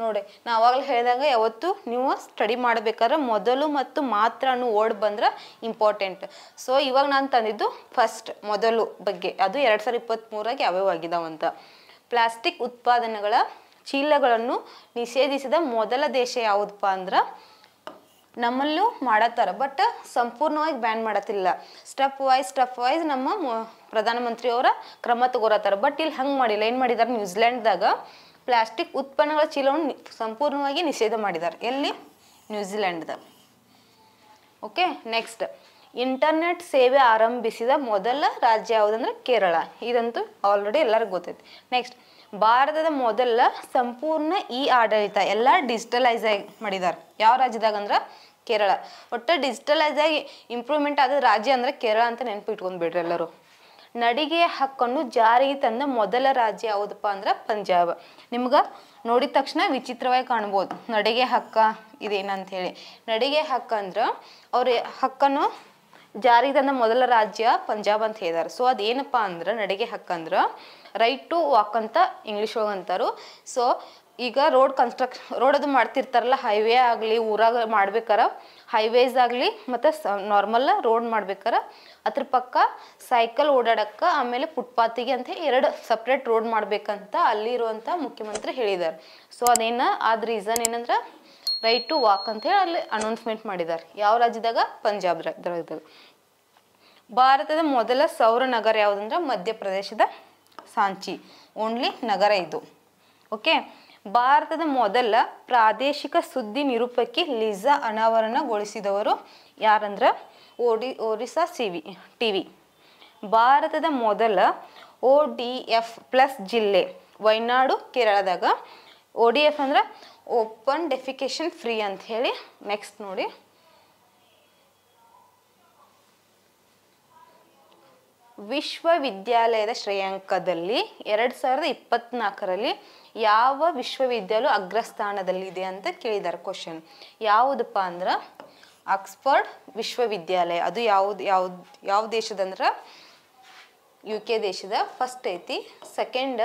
ನೋಡಿ ನಾ ಅವಾಗಲೇ ಹೇಳಿದಾಗ ಯಾವತ್ತು ನೀವು ಸ್ಟಡಿ ಮಾಡಬೇಕಾದ್ರೆ ಮೊದಲು ಮತ್ತು ಮಾತ್ರ ಓಡ್ ಬಂದ್ರೆ ಇಂಪಾರ್ಟೆಂಟ್ ಸೊ ಇವಾಗ ನಾನು ತಂದಿದ್ದು ಫಸ್ಟ್ ಮೊದಲು ಬಗ್ಗೆ ಅದು ಎರಡು ಸಾವಿರದ ಇಪ್ಪತ್ತ್ ಯಾವ್ಯಾವ ಆಗಿದಾವಂತ ಪ್ಲಾಸ್ಟಿಕ್ ಉತ್ಪಾದನೆಗಳ ಚೀಲಗಳನ್ನು ನಿಷೇಧಿಸಿದ ಮೊದಲ ದೇಶ ಯಾವುದಪ್ಪ ಅಂದ್ರೆ ನಮ್ಮಲ್ಲೂ ಮಾಡತ್ತಾರ ಬಟ್ ಸಂಪೂರ್ಣವಾಗಿ ಬ್ಯಾನ್ ಮಾಡತ್ತಿಲ್ಲ ಸ್ಟೆಪ್ ವೈಸ್ ಸ್ಟೆಪ್ ವೈಸ್ ನಮ್ಮ ಪ್ರಧಾನಮಂತ್ರಿ ಅವರ ಕ್ರಮ ತಗೋರತ್ತಾರ ಬಟ್ ಇಲ್ಲಿ ಹಂಗೆ ಮಾಡಿಲ್ಲ ಏನು ಮಾಡಿದಾರೆ ನ್ಯೂಜಿಲ್ಯಾಂಡ್ದಾಗ ಪ್ಲಾಸ್ಟಿಕ್ ಉತ್ಪನ್ನಗಳ ಚೀಲವನ್ನು ಸಂಪೂರ್ಣವಾಗಿ ನಿಷೇಧ ಮಾಡಿದ್ದಾರೆ ಎಲ್ಲಿ ನ್ಯೂಜಿಲ್ಯಾಂಡ್ದಾಗ ಓಕೆ ನೆಕ್ಸ್ಟ್ ಇಂಟರ್ನೆಟ್ ಸೇವೆ ಆರಂಭಿಸಿದ ಮೊದಲ ರಾಜ್ಯ ಯಾವುದಂದ್ರೆ ಕೇರಳ ಇದಂತೂ ಆಲ್ರೆಡಿ ಎಲ್ಲರಿಗೂ ಗೊತ್ತೈತಿ ನೆಕ್ಸ್ಟ್ ಭಾರತದ ಮೊದಲ ಸಂಪೂರ್ಣ ಇ ಆಡಳಿತ ಎಲ್ಲ ಡಿಜಿಟಲೈಸ್ ಆಗಿ ಮಾಡಿದ್ದಾರೆ ಯಾವ ರಾಜ್ಯದಾಗ ಅಂದ್ರೆ ಕೇರಳ ಒಟ್ಟು ಡಿಜಿಟಲೈಸ್ ಆಗಿ ಇಂಪ್ರೂವ್ಮೆಂಟ್ ಆದ ರಾಜ್ಯ ಅಂದ್ರೆ ಕೇರಳ ಅಂತ ನೆನಪು ಬಿಡ್ರಿ ಎಲ್ಲರೂ ನಡಿಗೆ ಹಕ್ಕನ್ನು ಜಾರಿಗೆ ತಂದ ಮೊದಲ ರಾಜ್ಯ ಯಾವುದಪ್ಪ ಅಂದ್ರೆ ಪಂಜಾಬ್ ನಿಮ್ಗೆ ನೋಡಿದ ತಕ್ಷಣ ವಿಚಿತ್ರವಾಗಿ ಕಾಣ್ಬೋದು ನಡಿಗೆ ಹಕ್ಕ ಇದೇನಂತ ಹೇಳಿ ನಡಿಗೆ ಹಕ್ಕ ಅಂದ್ರೆ ಅವ್ರ ಹಕ್ಕನ್ನು ಜಾರಿಗೆ ತಂದ ಮೊದಲ ರಾಜ್ಯ ಪಂಜಾಬ್ ಅಂತ ಹೇಳಿದಾರೆ ಸೊ ಅದೇನಪ್ಪ ಅಂದ್ರೆ ನಡಿಗೆ ಹಕ್ಕಂದ್ರೆ ರೈಟ್ ಟು ವಾಕ್ ಅಂತ ಇಂಗ್ಲೀಷ್ ಒಳಗೆ ಅಂತಾರು ಸೊ ಈಗ ರೋಡ್ ರೋಡ್ ಅದು ಮಾಡ್ತಿರ್ತಾರಲ್ಲ ಹೈವೇ ಆಗಲಿ ಊರಾಗ ಮಾಡ್ಬೇಕಾರ ಹೈವೇಸ್ ಆಗಲಿ ಮತ್ತು ಸ ನಾರ್ಮಲ್ ರೋಡ್ ಮಾಡ್ಬೇಕಾರ ಅದ್ರ ಪಕ್ಕ ಸೈಕಲ್ ಓಡಾಡಕ್ಕೆ ಆಮೇಲೆ ಫುಟ್ಪಾತಿಗೆ ಅಂತ ಎರಡು ಸಪ್ರೇಟ್ ರೋಡ್ ಮಾಡಬೇಕಂತ ಅಲ್ಲಿರುವಂಥ ಮುಖ್ಯಮಂತ್ರಿ ಹೇಳಿದ್ದಾರೆ ಸೊ ಅದೇನು ಆದ ರೀಸನ್ ಏನಂದ್ರೆ ರೈಟ್ ಟು ವಾಕ್ ಅಂತ ಹೇಳಿ ಅಲ್ಲಿ ಅನೌನ್ಸ್ಮೆಂಟ್ ಮಾಡಿದ್ದಾರೆ ಯಾವ ರಾಜ್ಯದಾಗ ಪಂಜಾಬ್ ರಾಜ್ಯದಾಗ ಭಾರತದ ಮೊದಲ ಸೌರ ನಗರ ಯಾವುದಂದ್ರೆ ಮಧ್ಯಪ್ರದೇಶದ ಸಾಂಚಿ ಓನ್ಲಿ ನಗರ ಇದು ಓಕೆ ಭಾರತದ ಮೊದಲ ಪ್ರಾದೇಶಿಕ ಸುದ್ದಿ ನಿರೂಪಕಿ ಲೀಸಾ ಅನಾವರಣಗೊಳಿಸಿದವರು ಯಾರಂದ್ರೆ ಓಡಿ ಒರಿಸ್ಸಾ ಸಿವಿ ಟಿ ವಿ ಭಾರತದ ಮೊದಲ ಒ ಡಿ ಎಫ್ ಪ್ಲಸ್ ಜಿಲ್ಲೆ ವೈನಾಡು ಕೇರಳದಾಗ ಓ ಡಿ ಎಫ್ ಅಂದ್ರೆ ಓಪನ್ ಡೆಫಿಕೇಶನ್ ಫ್ರೀ ಅಂತ ಹೇಳಿ ನೆಕ್ಸ್ಟ್ ನೋಡಿ ವಿಶ್ವವಿದ್ಯಾಲಯದ ಶ್ರೇಯಾಂಕದಲ್ಲಿ ಎರಡು ಸಾವಿರದ ಇಪ್ಪತ್ನಾಲ್ಕರಲ್ಲಿ ಯಾವ ವಿಶ್ವವಿದ್ಯಾಲಯ ಅಗ್ರಸ್ಥಾನದಲ್ಲಿದೆ ಅಂತ ಕೇಳಿದ್ದಾರೆ ಕ್ವಶನ್ ಯಾವುದಪ್ಪ ಅಂದ್ರೆ ಆಕ್ಸ್ಫರ್ಡ್ ವಿಶ್ವವಿದ್ಯಾಲಯ ಅದು ಯಾವ್ದು ಯಾವ್ದು ಯಾವ ದೇಶದಂದ್ರೆ ಯು ಕೆ ದೇಶದ ಫಸ್ಟ್ ಐತಿ ಸೆಕೆಂಡ್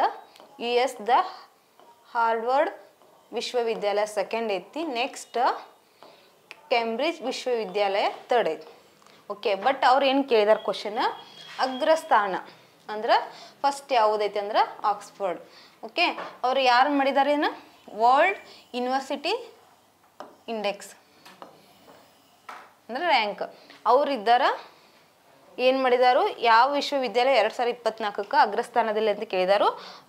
ಯು ಎಸ್ ದ ಹಾರ್ವರ್ಡ್ ವಿಶ್ವವಿದ್ಯಾಲಯ ಸೆಕೆಂಡ್ ಐತಿ ನೆಕ್ಸ್ಟ್ ಕೇಂಬ್ರಿಜ್ ವಿಶ್ವವಿದ್ಯಾಲಯ ತರ್ಡ್ ಐತಿ ಓಕೆ ಬಟ್ ಅವ್ರು ಏನು ಕೇಳಿದಾರೆ ಕ್ವಶನ್ ಅಗ್ರಸ್ಥಾನ ಅಂದ್ರೆ ಫಸ್ಟ್ ಯಾವುದೈತೆ ಅಂದ್ರೆ ಆಕ್ಸ್ಫರ್ಡ್ ಓಕೆ ಅವರು ಯಾರು ಮಾಡಿದ್ದಾರೆ ಏನು ವರ್ಲ್ಡ್ ಯೂನಿವರ್ಸಿಟಿ ಇಂಡೆಕ್ಸ್ ಅಂದ್ರೆ ರ್ಯಾಂಕ್ ಇದ್ದಾರ ಏನು ಮಾಡಿದಾರು ಯಾವ ವಿಶ್ವವಿದ್ಯಾಲಯ ಎರಡು ಸಾವಿರ ಇಪ್ಪತ್ನಾಲ್ಕಕ್ಕೆ ಅಗ್ರಸ್ಥಾನದಲ್ಲಿ ಅಂತ ಕೇಳಿದಾರು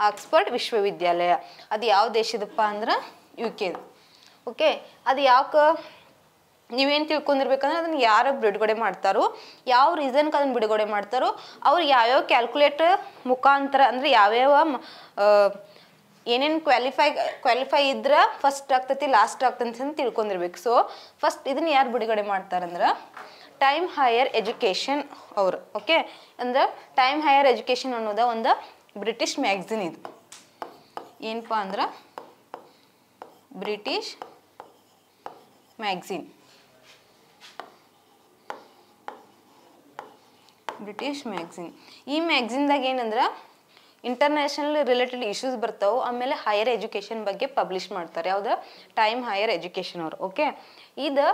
ಆಕ್ಸ್ಫರ್ಡ್ ವಿಶ್ವವಿದ್ಯಾಲಯ ಅದು ಯಾವ ದೇಶದಪ್ಪ ಅಂದ್ರೆ ಯು ಕೆದು ಓಕೆ ಅದು ಯಾಕೆ ನೀವೇನು ತಿಳ್ಕೊಂಡಿರ್ಬೇಕಂದ್ರೆ ಅದನ್ನು ಯಾರು ಬಿಡುಗಡೆ ಮಾಡ್ತಾರೋ ಯಾವ ರೀಸನ್ಗೆ ಅದನ್ನು ಬಿಡುಗಡೆ ಮಾಡ್ತಾರೋ ಅವ್ರು ಯಾವ್ಯಾವ ಕ್ಯಾಲ್ಕುಲೇಟರ್ ಮುಖಾಂತರ ಅಂದರೆ ಯಾವ್ಯಾವ ಏನೇನು ಕ್ವಾಲಿಫೈ ಕ್ವಾಲಿಫೈ ಇದ್ರೆ ಫಸ್ಟ್ ಆಗ್ತೈತಿ ಲಾಸ್ಟ್ ಅಂತ ತಿಳ್ಕೊಂಡಿರ್ಬೇಕು ಸೊ ಫಸ್ಟ್ ಇದನ್ನ ಯಾರು ಬಿಡುಗಡೆ ಮಾಡ್ತಾರಂದ್ರೆ ಟೈಮ್ ಹೈಯರ್ ಎಜುಕೇಷನ್ ಅವರು ಓಕೆ ಅಂದ್ರೆ ಟೈಮ್ ಹೈಯರ್ ಎಜುಕೇಷನ್ ಅನ್ನೋದ ಒಂದು ಬ್ರಿಟಿಷ್ ಮ್ಯಾಗ್ಝಿನ್ ಇದು ಏನಪ್ಪ ಅಂದ್ರೆ ಬ್ರಿಟಿಷ್ ಮ್ಯಾಗ್ಝಿನ್ ಬ್ರಿಟಿಷ್ ಮ್ಯಾಗ್ಝಿನ್ ಈ ಮ್ಯಾಗ್ಝಿನ್ದಾಗ ಏನಂದ್ರೆ ಇಂಟರ್ನ್ಯಾಷನಲ್ ರಿಲೇಟೆಡ್ ಇಶ್ಯೂಸ್ ಬರ್ತಾವೆ ಆಮೇಲೆ ಹೈಯರ್ ಎಜುಕೇಷನ್ ಬಗ್ಗೆ ಪಬ್ಲಿಷ್ ಮಾಡ್ತಾರೆ ಯಾವ್ದು ಟೈಮ್ ಹೈಯರ್ ಎಜುಕೇಷನ್ ಅವರು ಓಕೆ ಇದು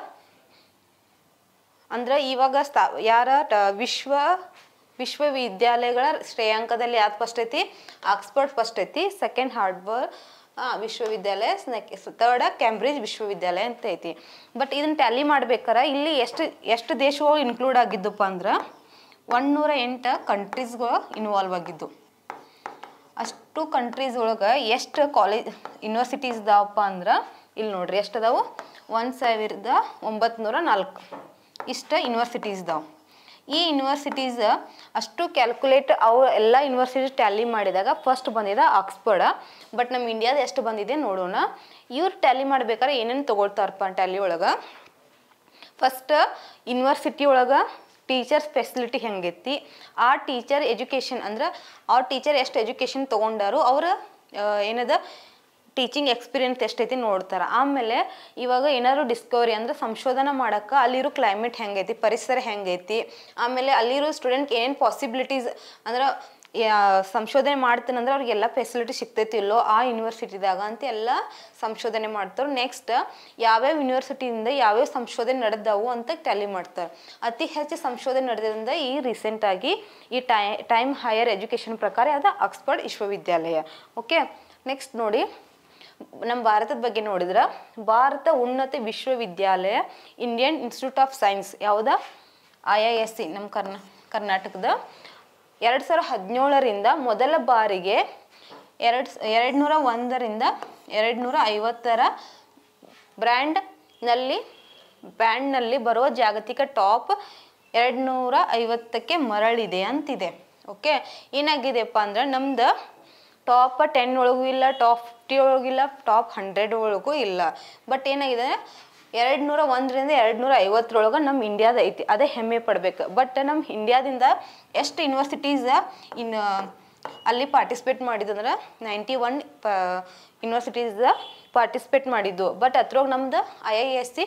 ಅಂದ್ರೆ ಇವಾಗ ಸ್ಥಾ ಯಾರ ವಿಶ್ವ ವಿಶ್ವವಿದ್ಯಾಲಯಗಳ ಶ್ರೇಯಾಂಕದಲ್ಲಿ ಯಾವ್ದು ಫಸ್ಟ್ ಐತಿ ಆಕ್ಸ್ಫರ್ಡ್ ಫಸ್ಟ್ ಐತಿ ಸೆಕೆಂಡ್ ಹಾರ್ಡ್ಬರ್ ವಿಶ್ವವಿದ್ಯಾಲಯ ತರ್ಡ್ ಕ್ಯಾಂಬ್ರಿಜ್ ವಿಶ್ವವಿದ್ಯಾಲಯ ಅಂತ ಐತಿ ಬಟ್ ಇದನ್ನ ಟ್ಯಾಲಿ ಮಾಡ್ಬೇಕಾರೆ ಇಲ್ಲಿ ಎಷ್ಟು ಎಷ್ಟು ದೇಶಗಳು ಇನ್ಕ್ಲೂಡ್ ಆಗಿದ್ದಪ್ಪ ಅಂದ್ರೆ ಒಂದೂರ ಎಂಟು ಕಂಟ್ರೀಸ್ಗೂ ಇನ್ವಾಲ್ವ್ ಆಗಿದ್ದು ಅಷ್ಟು ಕಂಟ್ರೀಸ್ ಒಳಗೆ ಎಷ್ಟು ಕಾಲೇಜ್ ಯೂನಿವರ್ಸಿಟೀಸ್ ಇದಾವಪ್ಪ ಅಂದ್ರೆ ಇಲ್ಲಿ ನೋಡ್ರಿ ಎಷ್ಟು ಅದಾವು ಒಂದು ಸಾವಿರದ ಒಂಬತ್ತು ನಾಲ್ಕು ಇಷ್ಟು ಯೂನಿವರ್ಸಿಟೀಸ್ ಇದಾವೆ ಈ ಯೂನಿವರ್ಸಿಟೀಸ್ ಅಷ್ಟು ಕ್ಯಾಲ್ಕುಲೇಟ್ ಅವು ಎಲ್ಲ ಯೂನಿವರ್ಸಿಟೀಸ್ ಟ್ಯಾಲಿ ಮಾಡಿದಾಗ ಫಸ್ಟ್ ಬಂದಿದೆ ಆಕ್ಸ್ಫರ್ಡ್ ಬಟ್ ನಮ್ಮ ಇಂಡಿಯಾದ ಎಷ್ಟು ಬಂದಿದೆ ನೋಡೋಣ ಇವ್ರು ಟ್ಯಾಲಿ ಮಾಡ್ಬೇಕಾದ್ರೆ ಏನೇನು ತೊಗೊಳ್ತಾರಪ್ಪ ಟ್ಯಾಲಿ ಒಳಗೆ ಫಸ್ಟ್ ಯೂನಿವರ್ಸಿಟಿ ಒಳಗೆ ಟೀಚರ್ ಫೆಸಿಲಿಟಿ ಹೆಂಗೈತಿ ಆ ಟೀಚರ್ ಎಜುಕೇಷನ್ ಅಂದ್ರೆ ಆ ಟೀಚರ್ ಎಷ್ಟು ಎಜುಕೇಷನ್ ತೊಗೊಂಡಾರು ಅವರ ಏನದ ಟೀಚಿಂಗ್ ಎಕ್ಸ್ಪೀರಿಯನ್ಸ್ ಎಷ್ಟೈತಿ ನೋಡ್ತಾರೆ ಆಮೇಲೆ ಇವಾಗ ಏನಾದ್ರು ಡಿಸ್ಕವರಿ ಅಂದ್ರೆ ಸಂಶೋಧನೆ ಮಾಡಕ್ಕ ಅಲ್ಲಿರೋ ಕ್ಲೈಮೇಟ್ ಹೆಂಗೈತಿ ಪರಿಸರ ಹೆಂಗೈತಿ ಆಮೇಲೆ ಅಲ್ಲಿರೋ ಸ್ಟೂಡೆಂಟ್ ಏನೇನು ಪಾಸಿಬಿಲಿಟೀಸ್ ಅಂದ್ರೆ ಸಂಶೋಧನೆ ಮಾಡ್ತಾನಂದ್ರೆ ಅವ್ರಿಗೆಲ್ಲ ಫೆಸಿಲಿಟಿ ಸಿಗ್ತೈತಿ ಇಲ್ಲೋ ಆ ಯೂನಿವರ್ಸಿಟಿದಾಗ ಅಂತ ಎಲ್ಲ ಸಂಶೋಧನೆ ಮಾಡ್ತಾರೆ ನೆಕ್ಸ್ಟ್ ಯಾವ್ಯಾವ ಯೂನಿವರ್ಸಿಟಿಯಿಂದ ಯಾವ್ಯಾವ ಸಂಶೋಧನೆ ನಡೆದವು ಅಂತ ಟ್ಯಾಲಿ ಮಾಡ್ತಾರೆ ಅತಿ ಹೆಚ್ಚು ಸಂಶೋಧನೆ ನಡೆದಿಂದ ಈ ರೀಸೆಂಟಾಗಿ ಈ ಟೈ ಟೈಮ್ ಹೈಯರ್ ಎಜುಕೇಷನ್ ಪ್ರಕಾರ ಅದು ಆಕ್ಸ್ಫರ್ಡ್ ವಿಶ್ವವಿದ್ಯಾಲಯ ಓಕೆ ನೆಕ್ಸ್ಟ್ ನೋಡಿ ನಮ್ಮ ಭಾರತದ ಬಗ್ಗೆ ನೋಡಿದ್ರೆ ಭಾರತ ಉನ್ನತ ವಿಶ್ವವಿದ್ಯಾಲಯ ಇಂಡಿಯನ್ ಇನ್ಸ್ಟಿಟ್ಯೂಟ್ ಆಫ್ ಸೈನ್ಸ್ ಯಾವುದ ಐ ಐ ಎಸ್ ಸಿ ನಮ್ಮ ಕರ್ನಾ ಕರ್ನಾಟಕದ ಎರಡು ಸಾವಿರ ಹದಿನೇಳರಿಂದ ಮೊದಲ ಬಾರಿಗೆ ಎರಡು ಎರಡು ನೂರ ಒಂದರಿಂದ ಎರಡು ನೂರ ಐವತ್ತರ ಬ್ರ್ಯಾಂಡ್ನಲ್ಲಿ ಬ್ಯಾಂಡ್ನಲ್ಲಿ ಬರುವ ಜಾಗತಿಕ ಟಾಪ್ ಎರಡು ನೂರ ಐವತ್ತಕ್ಕೆ ಮರಳಿದೆ ಅಂತಿದೆ ಓಕೆ ಏನಾಗಿದೆಯಪ್ಪ ಅಂದ್ರೆ ನಮ್ದು ಟಾಪ್ ಟೆನ್ ಒಳಗೂ ಇಲ್ಲ ಟಾಪ್ ಫಿಫ್ಟಿ ಒಳಗೂ ಇಲ್ಲ ಟಾಪ್ ಹಂಡ್ರೆಡ್ ಒಳಗೂ ಇಲ್ಲ ಬಟ್ ಏನಾಗಿದೆ ಎರಡು ನೂರ ಒಂದರಿಂದ ಎರಡು ನೂರ ಐವತ್ತರೊಳಗೆ ನಮ್ಮ ಇಂಡಿಯಾದ ಐತಿ ಅದೇ ಹೆಮ್ಮೆ ಪಡ್ಬೇಕು ಬಟ್ ನಮ್ಮ ಇಂಡಿಯಾದಿಂದ ಎಷ್ಟು ಯೂನಿವರ್ಸಿಟೀಸ್ ಇನ್ ಅಲ್ಲಿ ಪಾರ್ಟಿಸಿಪೇಟ್ ಮಾಡಿದಂದ್ರೆ ನೈಂಟಿ ಒನ್ ಪ ಯೂನಿವರ್ಸಿಟೀಸ್ ಪಾರ್ಟಿಸಿಪೇಟ್ ಮಾಡಿದ್ದು ಬಟ್ ಅದ್ರೊಳಗೆ ನಮ್ದು I I S C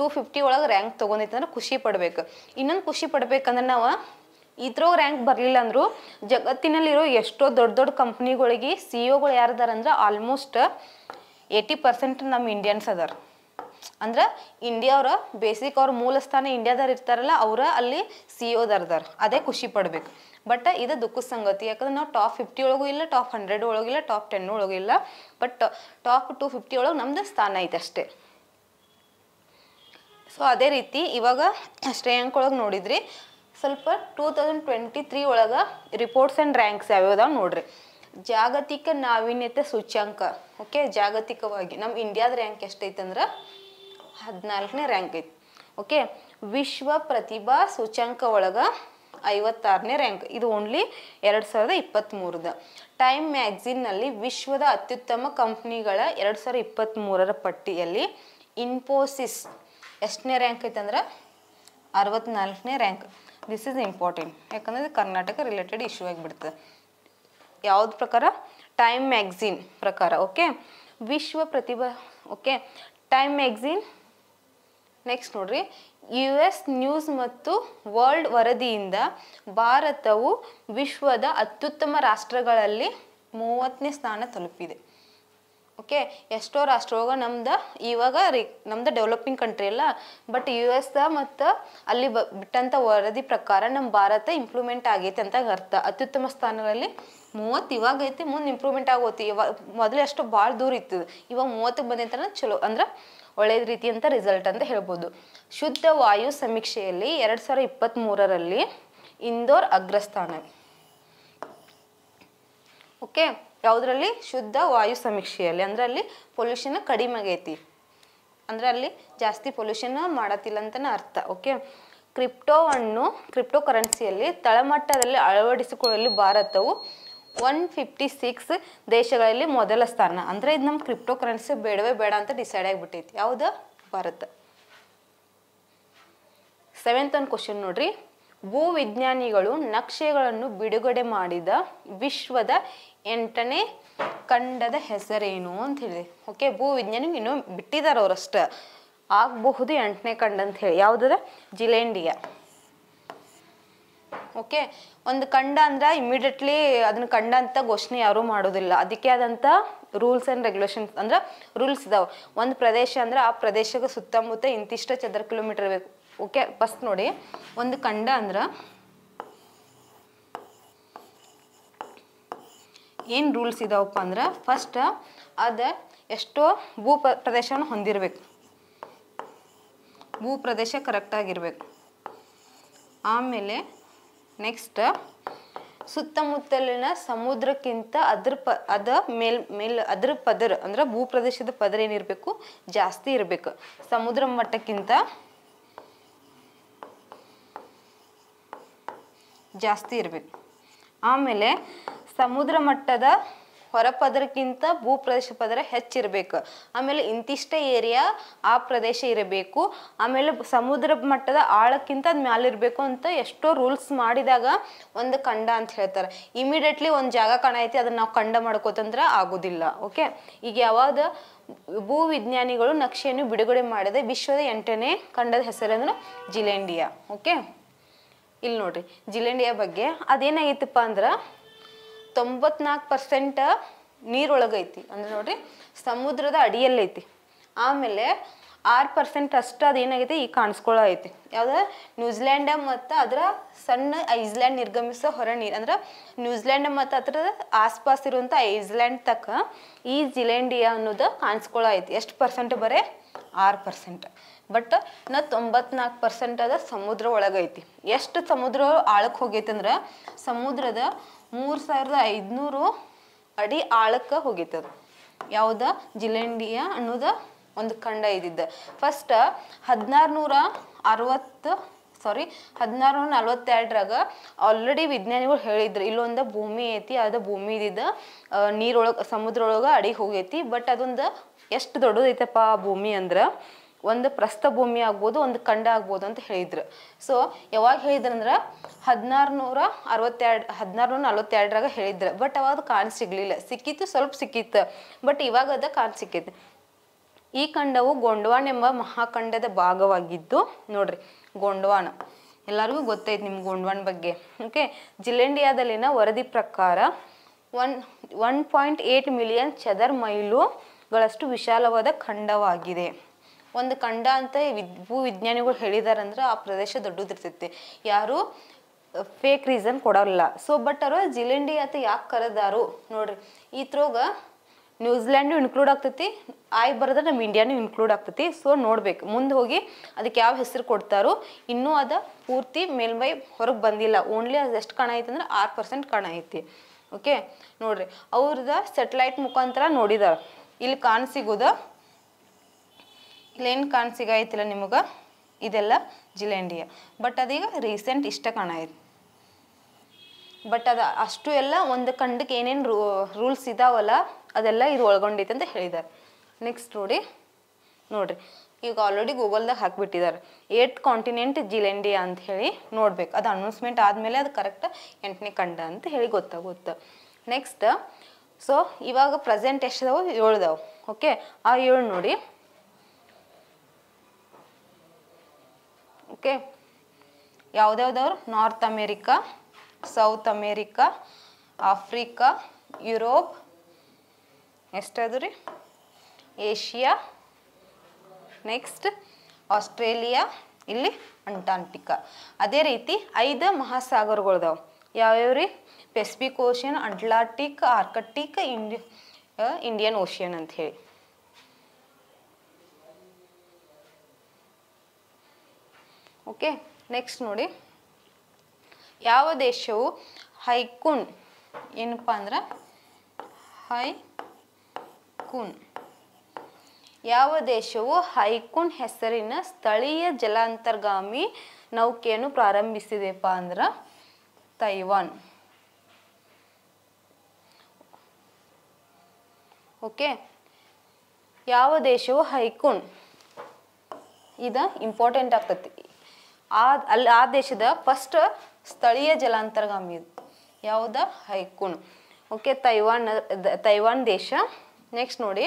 two fifty ಒಳಗೆ ರ್ಯಾಂಕ್ ತೊಗೊಂಡೈತೆ ಅಂದ್ರೆ ಖುಷಿ ಪಡ್ಬೇಕು ಇನ್ನೊಂದು ಖುಷಿ ಪಡ್ಬೇಕಂದ್ರೆ ನಾವು ಇದ್ರೋ ರ್ಯಾಂಕ್ ಬರಲಿಲ್ಲ ಅಂದರೂ ಜಗತ್ತಿನಲ್ಲಿರೋ ಎಷ್ಟೋ ದೊಡ್ಡ ದೊಡ್ಡ ಕಂಪ್ನಿಗಳಿಗೆ ಸಿ ಒಗಳು ಅಂದ್ರೆ ಆಲ್ಮೋಸ್ಟ್ ಏಯ್ಟಿ ಪರ್ಸೆಂಟ್ ನಮ್ಮ ಇಂಡಿಯನ್ಸ್ ಅದಾರ ಅಂದ್ರೆ ಇಂಡಿಯಾ ಅವರ ಬೇಸಿಕ್ ಅವ್ರ ಮೂಲ ಸ್ಥಾನ ಇಂಡಿಯಾದವ್ರು ಇರ್ತಾರಲ್ಲ ಅವರ ಅಲ್ಲಿ ಸಿ e ದರ್ದಾರ ಅದೇ ಖುಷಿ ಪಡ್ಬೇಕು ಬಟ್ ಇದು ದುಃಖದ ಸಂಗತಿ ಯಾಕಂದ್ರೆ ನಾವು ಟಾಪ್ ಫಿಫ್ಟಿ ಒಳಗೂ ಇಲ್ಲ ಟಾಪ್ ಹಂಡ್ರೆಡ್ ಒಳಗಿಲ್ಲ ಟಾಪ್ ಟೆನ್ ಒಳಗಿಲ್ಲ ಬಟ್ ಟಾಪ್ ಟು ಫಿಫ್ಟಿ ಒಳಗೆ ನಮ್ದು ಸ್ಥಾನ ಐತೆ ಅಷ್ಟೇ ಸೊ ಅದೇ ರೀತಿ ಇವಾಗ ಶ್ರೇಯಾಂಕ ಒಳಗೆ ನೋಡಿದ್ರಿ ಸ್ವಲ್ಪ ಟೂ ತೌಸಂಡ್ ಟ್ವೆಂಟಿ ತ್ರೀ ಒಳಗೆ ರಿಪೋರ್ಟ್ಸ್ ಆ್ಯಂಡ್ ರ್ಯಾಂಕ್ಸ್ ಯಾವ್ಯಾವ ನೋಡ್ರಿ ಜಾಗತಿಕ ನಾವೀನ್ಯತೆ ಸೂಚ್ಯಾಂಕ ಓಕೆ ಜಾಗತಿಕವಾಗಿ ನಮ್ಮ ಇಂಡಿಯಾದ ರ್ಯಾಂಕ್ ಎಷ್ಟೈತಂದ್ರೆ ಹದಿನಾಲ್ಕನೇ ರ್ಯಾಂಕ್ ಐತಿ ಓಕೆ ವಿಶ್ವ ಪ್ರತಿಭಾ ಸೂಚ್ಯಂಕ ಒಳಗೆ ಐವತ್ತಾರನೇ ರ್ಯಾಂಕ್ ಇದು ಓನ್ಲಿ ಎರಡು ಸಾವಿರದ ಇಪ್ಪತ್ತ್ಮೂರದ ಟೈಮ್ ಮ್ಯಾಗ್ಝಿನ್ನಲ್ಲಿ ವಿಶ್ವದ ಅತ್ಯುತ್ತಮ ಕಂಪ್ನಿಗಳ ಎರಡು ಸಾವಿರದ ಇಪ್ಪತ್ತ್ಮೂರರ ಪಟ್ಟಿಯಲ್ಲಿ ಇನ್ಫೋಸಿಸ್ ಎಷ್ಟನೇ ರ್ಯಾಂಕ್ ಐತಂದ್ರೆ ಅರವತ್ನಾಲ್ಕನೇ ರ್ಯಾಂಕ್ ದಿಸ್ ಇಸ್ ಇಂಪಾರ್ಟೆಂಟ್ ಯಾಕಂದರೆ ಇದು ಕರ್ನಾಟಕ ರಿಲೇಟೆಡ್ ಇಶ್ಯೂ ಆಗಿಬಿಡ್ತದೆ ಯಾವ್ದು ಪ್ರಕಾರ ಟೈಮ್ ಮ್ಯಾಗ್ಝಿನ್ ಪ್ರಕಾರ ಓಕೆ ವಿಶ್ವ ಪ್ರತಿಭಾ ಓಕೆ ಟೈಮ್ ಮ್ಯಾಗ್ಝಿನ್ ನೆಕ್ಸ್ಟ್ ನೋಡ್ರಿ ಯು ಎಸ್ ನ್ಯೂಸ್ ಮತ್ತು ವರ್ಲ್ಡ್ ವರದಿಯಿಂದ ಭಾರತವು ವಿಶ್ವದ ಅತ್ಯುತ್ತಮ ರಾಷ್ಟ್ರಗಳಲ್ಲಿ ಮೂವತ್ತನೇ ಸ್ಥಾನ ತಲುಪಿದೆ ಓಕೆ ಎಷ್ಟೋ ರಾಷ್ಟ್ರ ರಾಷ್ಟ್ರವಾಗ ನಮ್ದು ಇವಾಗ ರಿ ನಮ್ದು ಡೆವಲಪಿಂಗ್ ಕಂಟ್ರಿ ಅಲ್ಲ ಬಟ್ ಯು ಎಸ್ ಮತ್ತು ಅಲ್ಲಿ ಬ ಬಿಟ್ಟಂಥ ವರದಿ ಪ್ರಕಾರ ನಮ್ಮ ಭಾರತ ಇಂಪ್ರೂವ್ಮೆಂಟ್ ಆಗೈತೆ ಅಂತ ಅರ್ಥ ಅತ್ಯುತ್ತಮ ಸ್ಥಾನಗಳಲ್ಲಿ ಮೂವತ್ತು ಇವಾಗ ಐತಿ ಮುಂದೆ ಇಂಪ್ರೂವ್ಮೆಂಟ್ ಆಗೋತಿ ಇವಾಗ ಮೊದಲು ಅಷ್ಟು ಭಾಳ ದೂರ ಇತ್ತು ಇವಾಗ ಮೂವತ್ತಕ್ಕೆ ಬಂದೈತನ ಚಲೋ ಅಂದ್ರೆ ಒಳ್ಳೆಯ ಅಂತ ರಿಸಲ್ಟ್ ಅಂತ ಹೇಳ್ಬೋದು ಶುದ್ಧ ವಾಯು ಸಮೀಕ್ಷೆಯಲ್ಲಿ ಎರಡು ಸಾವಿರದ ಇಪ್ಪತ್ತ್ಮೂರರಲ್ಲಿ ಇಂದೋರ್ ಅಗ್ರಸ್ಥಾನ ಓಕೆ ಯಾವುದರಲ್ಲಿ ಶುದ್ಧ ವಾಯು ಸಮೀಕ್ಷೆಯಲ್ಲಿ ಅಂದ್ರೆ ಅಲ್ಲಿ ಪೊಲ್ಯೂಷನ್ ಕಡಿಮೆ ಆಗೈತಿ ಅಂದ್ರೆ ಅಲ್ಲಿ ಜಾಸ್ತಿ ಪೊಲ್ಯೂಷನ್ ಮಾಡತ್ತಿಲ್ಲ ಅಂತನ ಅರ್ಥ ಓಕೆ ಕ್ರಿಪ್ಟೋವನ್ನು ಕ್ರಿಪ್ಟೋ ಕರೆನ್ಸಿಯಲ್ಲಿ ತಳಮಟ್ಟದಲ್ಲಿ ಅಳವಡಿಸಿಕೊಳ್ಳಲು ಭಾರತವು ಒನ್ ಫಿಫ್ಟಿ ಸಿಕ್ಸ್ ದೇಶಗಳಲ್ಲಿ ಮೊದಲ ಸ್ಥಾನ ಅಂದ್ರೆ ಇದು ನಮ್ಮ ಕ್ರಿಪ್ಟೋ ಕರೆನ್ಸಿ ಬೇಡವೇ ಬೇಡ ಅಂತ ಡಿಸೈಡ್ ಆಗಿಬಿಟ್ಟೈತಿ ಯಾವುದು ಭಾರತ ಸೆವೆಂತ್ ಒನ್ ಕ್ವಶನ್ ನೋಡ್ರಿ ವಿಜ್ಞಾನಿಗಳು ನಕ್ಷೆಗಳನ್ನು ಬಿಡುಗಡೆ ಮಾಡಿದ ವಿಶ್ವದ ಎಂಟನೇ ಖಂಡದ ಹೆಸರೇನು ಅಂತ ಹೇಳಿ ಓಕೆ ಭೂವಿಜ್ಞಾನಿ ಇನ್ನು ಬಿಟ್ಟಿದ್ದಾರೆ ಅವರಷ್ಟ ಆಗಬಹುದು ಎಂಟನೇ ಖಂಡ ಅಂತ ಹೇಳಿ ಯಾವುದದ ಜಿಲೇಂಡಿಯಾ ಓಕೆ ಒಂದು ಕಂಡ ಅಂದ್ರೆ ಇಮಿಡಿಯೇಟ್ಲಿ ಅದನ್ನ ಕಂಡ ಅಂತ ಘೋಷಣೆ ಯಾರು ಮಾಡೋದಿಲ್ಲ ಅದಕ್ಕೆ ಆದಂತ ರೂಲ್ಸ್ ಅಂಡ್ ರೆಗ್ಯುಲೇಷನ್ಸ್ ಅಂದ್ರೆ ರೂಲ್ಸ್ ಇದಾವೆ ಒಂದು ಪ್ರದೇಶ ಅಂದ್ರೆ ಆ ಪ್ರದೇಶಕ್ಕೆ ಸುತ್ತಮುತ್ತ ಇಂತಿಷ್ಟ ಚದರ ಕಿಲೋಮೀಟರ್ ಬೇಕು ಓಕೆ ಫಸ್ಟ್ ನೋಡಿ ಒಂದು ಕಂಡ ಅಂದ್ರೆ ಏನು ರೂಲ್ಸ್ ಇದಾವಪ್ಪ ಅಂದ್ರೆ ಫಸ್ಟ್ ಅದ ಎಷ್ಟೋ ಭೂ ಪ್ರದೇಶನ ಹೊಂದಿರಬೇಕು ಭೂ ಪ್ರದೇಶ ಕರೆಕ್ಟಾಗಿರ್ಬೇಕು ಆಮೇಲೆ ನೆಕ್ಸ್ಟ್ ಸುತ್ತಮುತ್ತಲಿನ ಸಮುದ್ರಕ್ಕಿಂತ ಅದ್ರ ಪ ಅದ ಮೇಲ್ ಮೇಲ್ ಅದ್ರ ಪದರ್ ಅಂದ್ರೆ ಭೂಪ್ರದೇಶದ ಪದರ್ ಏನಿರಬೇಕು ಜಾಸ್ತಿ ಇರಬೇಕು ಸಮುದ್ರ ಮಟ್ಟಕ್ಕಿಂತ ಜಾಸ್ತಿ ಇರಬೇಕು ಆಮೇಲೆ ಸಮುದ್ರ ಮಟ್ಟದ ಹೊರ ಪದರಕ್ಕಿಂತ ಭೂ ಪ್ರದೇಶ ಪದರ ಹೆಚ್ಚಿರಬೇಕು ಆಮೇಲೆ ಇಂತಿಷ್ಟೇ ಏರಿಯಾ ಆ ಪ್ರದೇಶ ಇರಬೇಕು ಆಮೇಲೆ ಸಮುದ್ರ ಮಟ್ಟದ ಆಳಕ್ಕಿಂತ ಅದು ಮ್ಯಾಲಿರ್ಬೇಕು ಅಂತ ಎಷ್ಟೋ ರೂಲ್ಸ್ ಮಾಡಿದಾಗ ಒಂದು ಖಂಡ ಅಂತ ಹೇಳ್ತಾರೆ ಇಮಿಡಿಯೇಟ್ಲಿ ಒಂದು ಜಾಗ ಕಾಣೈತಿ ಐತಿ ಅದನ್ನ ನಾವು ಖಂಡ ಮಾಡ್ಕೋತಂದ್ರೆ ಆಗೋದಿಲ್ಲ ಓಕೆ ಈಗ ಯಾವಾಗ ಭೂ ವಿಜ್ಞಾನಿಗಳು ನಕ್ಷೆಯನ್ನು ಬಿಡುಗಡೆ ಮಾಡಿದೆ ವಿಶ್ವದ ಎಂಟನೇ ಖಂಡದ ಹೆಸರಂದ್ರೆ ಜಿಲೆಂಡಿಯಾ ಓಕೆ ಇಲ್ಲಿ ನೋಡ್ರಿ ಜಿಲೆಂಡಿಯಾ ಬಗ್ಗೆ ಅದೇನಾಗಿತ್ತಪ್ಪ ಅಂದ್ರೆ ತೊಂಬತ್ನಾಲ್ಕು ಪರ್ಸೆಂಟ್ ನೀರೊಳಗೈತಿ ಅಂದ್ರೆ ನೋಡ್ರಿ ಸಮುದ್ರದ ಅಡಿಯಲ್ಲೈತಿ ಆಮೇಲೆ ಆರು ಪರ್ಸೆಂಟ್ ಅಷ್ಟು ಅದೇನಾಗೈತೆ ಈಗ ಕಾಣಿಸ್ಕೊಳ್ಳೋ ಐತಿ ಯಾವ್ದು ನ್ಯೂಜಿಲ್ಯಾಂಡ ಮತ್ತು ಅದರ ಸಣ್ಣ ಐಸ್ಲ್ಯಾಂಡ್ ನಿರ್ಗಮಿಸೋ ಹೊರ ನೀರು ಅಂದ್ರೆ ನ್ಯೂಜಿಲ್ಯಾಂಡ್ ಮತ್ತು ಅದರ ಆಸ್ಪಾಸ್ ಇರುವಂಥ ಐಸ್ಲ್ಯಾಂಡ್ ತಕ್ಕ ಈ ಜಿಲೆಂಡಿಯಾ ಅನ್ನೋದು ಕಾಣಿಸ್ಕೊಳ್ಳೋ ಐತಿ ಎಷ್ಟು ಪರ್ಸೆಂಟ್ ಬರೀ ಆರು ಪರ್ಸೆಂಟ್ ಬಟ್ ನಾ ತೊಂಬತ್ನಾಲ್ಕು ಪರ್ಸೆಂಟ್ ಅದ ಸಮುದ್ರ ಒಳಗೈತಿ ಎಷ್ಟು ಸಮುದ್ರ ಆಳಕ್ಕೆ ಹೋಗೈತೆ ಅಂದ್ರೆ ಸಮುದ್ರದ ಮೂರು ಸಾವಿರದ ಐದುನೂರು ಅಡಿ ಆಳಕ್ಕೆ ಅದು ಯಾವುದ ಜಿಲೇಂಡಿಯಾ ಅನ್ನೋದು ಒಂದು ಖಂಡ ಇದ್ದಿದ್ದೆ ಫಸ್ಟ್ ಹದಿನಾರುನೂರ ಅರವತ್ತು ಸಾರಿ ಹದಿನಾರು ನಲ್ವತ್ತೆರಡ್ರಾಗ ಆಲ್ರೆಡಿ ವಿಜ್ಞಾನಿಗಳು ಹೇಳಿದ್ರು ಇಲ್ಲೊಂದು ಭೂಮಿ ಐತಿ ಅದು ಭೂಮಿ ಇದ್ದಿದ್ದ ನೀರೊಳಗೆ ಸಮುದ್ರ ಒಳಗೆ ಅಡಿಗೆ ಹೋಗೈತಿ ಬಟ್ ಅದೊಂದು ಎಷ್ಟು ದೊಡ್ಡದೈತಪ್ಪ ಆ ಭೂಮಿ ಅಂದ್ರೆ ಒಂದು ಪ್ರಸ್ಥ ಭೂಮಿ ಆಗ್ಬೋದು ಒಂದು ಖಂಡ ಆಗ್ಬೋದು ಅಂತ ಹೇಳಿದ್ರು ಸೊ ಯಾವಾಗ ಹೇಳಿದ್ರಂದ್ರೆ ಹದಿನಾರು ನೂರ ಅರವತ್ತೆರಡು ಹದಿನಾರು ನೂರ ಹೇಳಿದ್ರು ಬಟ್ ಅವಾಗ ಕಾಣ್ ಸಿಗ್ಲಿಲ್ಲ ಸಿಕ್ಕಿತ್ತು ಸ್ವಲ್ಪ ಸಿಕ್ಕಿತ್ತು ಬಟ್ ಇವಾಗ ಅದ ಕಾಣ್ ಸಿಕ್ಕಿತ್ತು ಈ ಖಂಡವು ಗೊಂಡವಾನ ಎಂಬ ಮಹಾಖಂಡದ ಭಾಗವಾಗಿದ್ದು ನೋಡ್ರಿ ಗೊಂಡ್ವಾನ್ ಎಲ್ಲರಿಗೂ ಗೊತ್ತೈತೆ ನಿಮ್ಗೆ ಗೊಂಡ್ವಾನ್ ಬಗ್ಗೆ ಓಕೆ ಜಿಲೆಂಡಿಯಾದಲ್ಲಿನ ವರದಿ ಪ್ರಕಾರ one one point eight million ಚದರ್ ಮೈಲುಗಳಷ್ಟು ವಿಶಾಲವಾದ ಖಂಡವಾಗಿದೆ ಒಂದು ಖಂಡ ಅಂತ ಭೂ ವಿಜ್ಞಾನಿಗಳು ಹೇಳಿದಾರಂದ್ರೆ ಆ ಪ್ರದೇಶ ದೊಡ್ಡದಿರ್ತೈತಿ ಯಾರು ಫೇಕ್ ರೀಸನ್ ಕೊಡೋಲ್ಲ ಸೊ ಬಟ್ ಅವರು ಜಿಲೆಂಡಿ ಅಂತ ಯಾಕೆ ಕರೆದಾರು ನೋಡ್ರಿ ಈ ತ್ರೋಗ ನ್ಯೂಜಿಲ್ಯಾಂಡು ಇನ್ಕ್ಲೂಡ್ ಆಗ್ತೈತಿ ಆಯ್ ಬರೋದ್ರೆ ನಮ್ಮ ಇಂಡಿಯಾನು ಇನ್ಕ್ಲೂಡ್ ಆಗ್ತೈತಿ ಸೊ ನೋಡ್ಬೇಕು ಮುಂದೆ ಹೋಗಿ ಅದಕ್ಕೆ ಯಾವ ಹೆಸರು ಕೊಡ್ತಾರೋ ಇನ್ನೂ ಅದು ಪೂರ್ತಿ ಮೇಲ್ಮೈ ಹೊರಗೆ ಬಂದಿಲ್ಲ ಓನ್ಲಿ ಅದು ಎಷ್ಟು ಕಣ ಐತೆ ಅಂದ್ರೆ ಆರು ಪರ್ಸೆಂಟ್ ಕಣ ಐತಿ ಓಕೆ ನೋಡ್ರಿ ಅವ್ರದ ಸೆಟಲೈಟ್ ಮುಖಾಂತರ ನೋಡಿದಾರೆ ಇಲ್ಲಿ ಕಾಣ್ ಸಿಗೋದ ಇಲ್ಲೇನು ಕಾಣ್ ಸಿಗೈತಿಲ್ಲ ನಿಮಗೆ ಇದೆಲ್ಲ ಜಿಲೆಂಡಿಯ ಬಟ್ ಅದೀಗ ರೀಸೆಂಟ್ ಇಷ್ಟ ಕಾಣ ಐತಿ ಬಟ್ ಅದು ಅಷ್ಟು ಎಲ್ಲ ಒಂದು ಕಂಡಕ್ಕೆ ಏನೇನು ರೂ ರೂಲ್ಸ್ ಇದಾವಲ್ಲ ಅದೆಲ್ಲ ಇದು ಒಳಗೊಂಡೈತೆ ಅಂತ ಹೇಳಿದ್ದಾರೆ ನೆಕ್ಸ್ಟ್ ನೋಡಿ ನೋಡ್ರಿ ಈಗ ಆಲ್ರೆಡಿ ಗೂಗಲ್ದಾಗ ಹಾಕಿಬಿಟ್ಟಿದ್ದಾರೆ ಏಟ್ ಕಾಂಟಿನೆಂಟ್ ಜಿಲೆಂಡಿಯಾ ಅಂತ ಹೇಳಿ ನೋಡ್ಬೇಕು ಅದು ಅನೌನ್ಸ್ಮೆಂಟ್ ಆದಮೇಲೆ ಅದು ಕರೆಕ್ಟ್ ಎಂಟನೇ ಖಂಡ ಅಂತ ಹೇಳಿ ಗೊತ್ತಾಗುತ್ತೆ ನೆಕ್ಸ್ಟ್ ಸೊ ಇವಾಗ ಪ್ರೆಸೆಂಟ್ ಎಷ್ಟಿದಾವೆ ದಾವ್ ಓಕೆ ಆ ಏಳು ನೋಡಿ ಓಕೆ ಯಾವ್ದಾವ್ದವ್ರು North America South America Africa Europe ಎಷ್ಟದು ರೀ ಏಷ್ಯಾ ನೆಕ್ಸ್ಟ್ ಆಸ್ಟ್ರೇಲಿಯಾ ಇಲ್ಲಿ ಅಂಟಾರ್ಟಿಕಾ ಅದೇ ರೀತಿ ಐದು ಮಹಾಸಾಗರಗಳದಾವೆ ಯಾವ್ಯಾವ ರೀ ಪೆಸಿಫಿಕ್ ಓಷನ್ ಅಂಟ್ಲಾಂಟಿಕ್ ಆರ್ಕಟಿಕ್ ಇಂಡಿ ಇಂಡಿಯನ್ ಓಷಿಯನ್ ಅಂತ ಹೇಳಿ ಓಕೆ ನೆಕ್ಸ್ಟ್ ನೋಡಿ ಯಾವ ದೇಶವು ಹೈಕುನ್ ಏನಪ್ಪ ಅಂದ್ರೆ ಹೈ ಹೈಕುನ್ ಯಾವ ದೇಶವು ಹೈಕೂನ್ ಹೆಸರಿನ ಸ್ಥಳೀಯ ಜಲಾಂತರ್ಗಾಮಿ ನೌಕೆಯನ್ನು ಪ್ರಾರಂಭಿಸಿದೆಪ್ಪ ಅಂದ್ರ ತೈವಾನ್ ಓಕೆ ಯಾವ ದೇಶವು ಹೈಕೂನ್ ಇದು ಇಂಪಾರ್ಟೆಂಟ್ ಆಗ್ತತಿ ಆ ಅಲ್ಲಿ ಆ ದೇಶದ ಫಸ್ಟ್ ಸ್ಥಳೀಯ ಜಲಾಂತರ್ಗಾಮಿ ಯಾವ್ದ ಹೈಕುನ್ ಓಕೆ ತೈವಾನ್ ತೈವಾನ್ ದೇಶ ನೆಕ್ಸ್ಟ್ ನೋಡಿ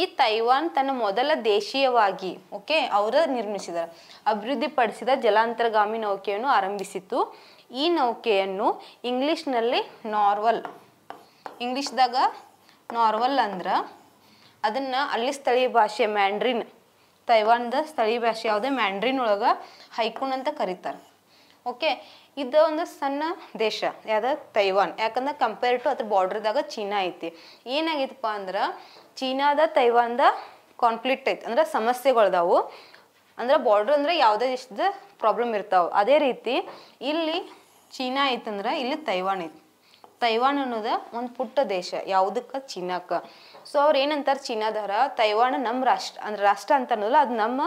ಈ ತೈವಾನ್ ತನ್ನ ಮೊದಲ ದೇಶೀಯವಾಗಿ ಓಕೆ ಅವರು ನಿರ್ಮಿಸಿದರು ಅಭಿವೃದ್ಧಿಪಡಿಸಿದ ಜಲಾಂತರ್ಗಾಮಿ ನೌಕೆಯನ್ನು ಆರಂಭಿಸಿತು ಈ ನೌಕೆಯನ್ನು ಇಂಗ್ಲೀಷ್ನಲ್ಲಿ ನಾರ್ವಲ್ ಇಂಗ್ಲೀಷ್ದಾಗ ನಾರ್ವಲ್ ಅಂದ್ರೆ ಅದನ್ನು ಅಲ್ಲಿ ಸ್ಥಳೀಯ ಭಾಷೆ ಮ್ಯಾಂಡ್ರಿನ್ ತೈವಾನ್ದ ಸ್ಥಳೀಯ ಭಾಷೆ ಯಾವುದೇ ಮ್ಯಾಂಡ್ರಿನ್ ಒಳಗೆ ಹೈಕುಣ್ ಅಂತ ಕರೀತಾರೆ ಓಕೆ ಇದು ಒಂದು ಸಣ್ಣ ದೇಶ ಯಾವ್ದು ತೈವಾನ್ ಯಾಕಂದ್ರೆ ಕಂಪೇರ್ ಟು ಅದ್ರ ಬಾರ್ಡ್ರದಾಗ ಚೀನಾ ಐತಿ ಏನಾಗಿತ್ತಪ್ಪ ಅಂದ್ರೆ ಚೀನಾದ ತೈವಾನ್ದ ಕಾನ್ಫ್ಲಿಕ್ಟ್ ಐತಿ ಅಂದ್ರೆ ಸಮಸ್ಯೆಗಳದಾವು ಅಂದ್ರೆ ಬಾರ್ಡರ್ ಅಂದ್ರೆ ಯಾವುದೇ ದೇಶದ ಪ್ರಾಬ್ಲಮ್ ಇರ್ತಾವೆ ಅದೇ ರೀತಿ ಇಲ್ಲಿ ಚೀನಾ ಐತಂದ್ರೆ ಇಲ್ಲಿ ತೈವಾನ್ ಐತಿ ತೈವಾನ್ ಅನ್ನೋದು ಒಂದು ಪುಟ್ಟ ದೇಶ ಯಾವುದಕ್ಕೆ ಚೀನಾಕ್ಕೆ ಸೊ ಅವ್ರು ಏನಂತಾರೆ ಚೀನಾದವರ ತೈವಾನ್ ನಮ್ಮ ರಾಷ್ಟ್ರ ಅಂದ್ರೆ ರಾಷ್ಟ್ರ ಅಂತ ಅನ್ನೋಲ್ಲ ಅದು ನಮ್ಮ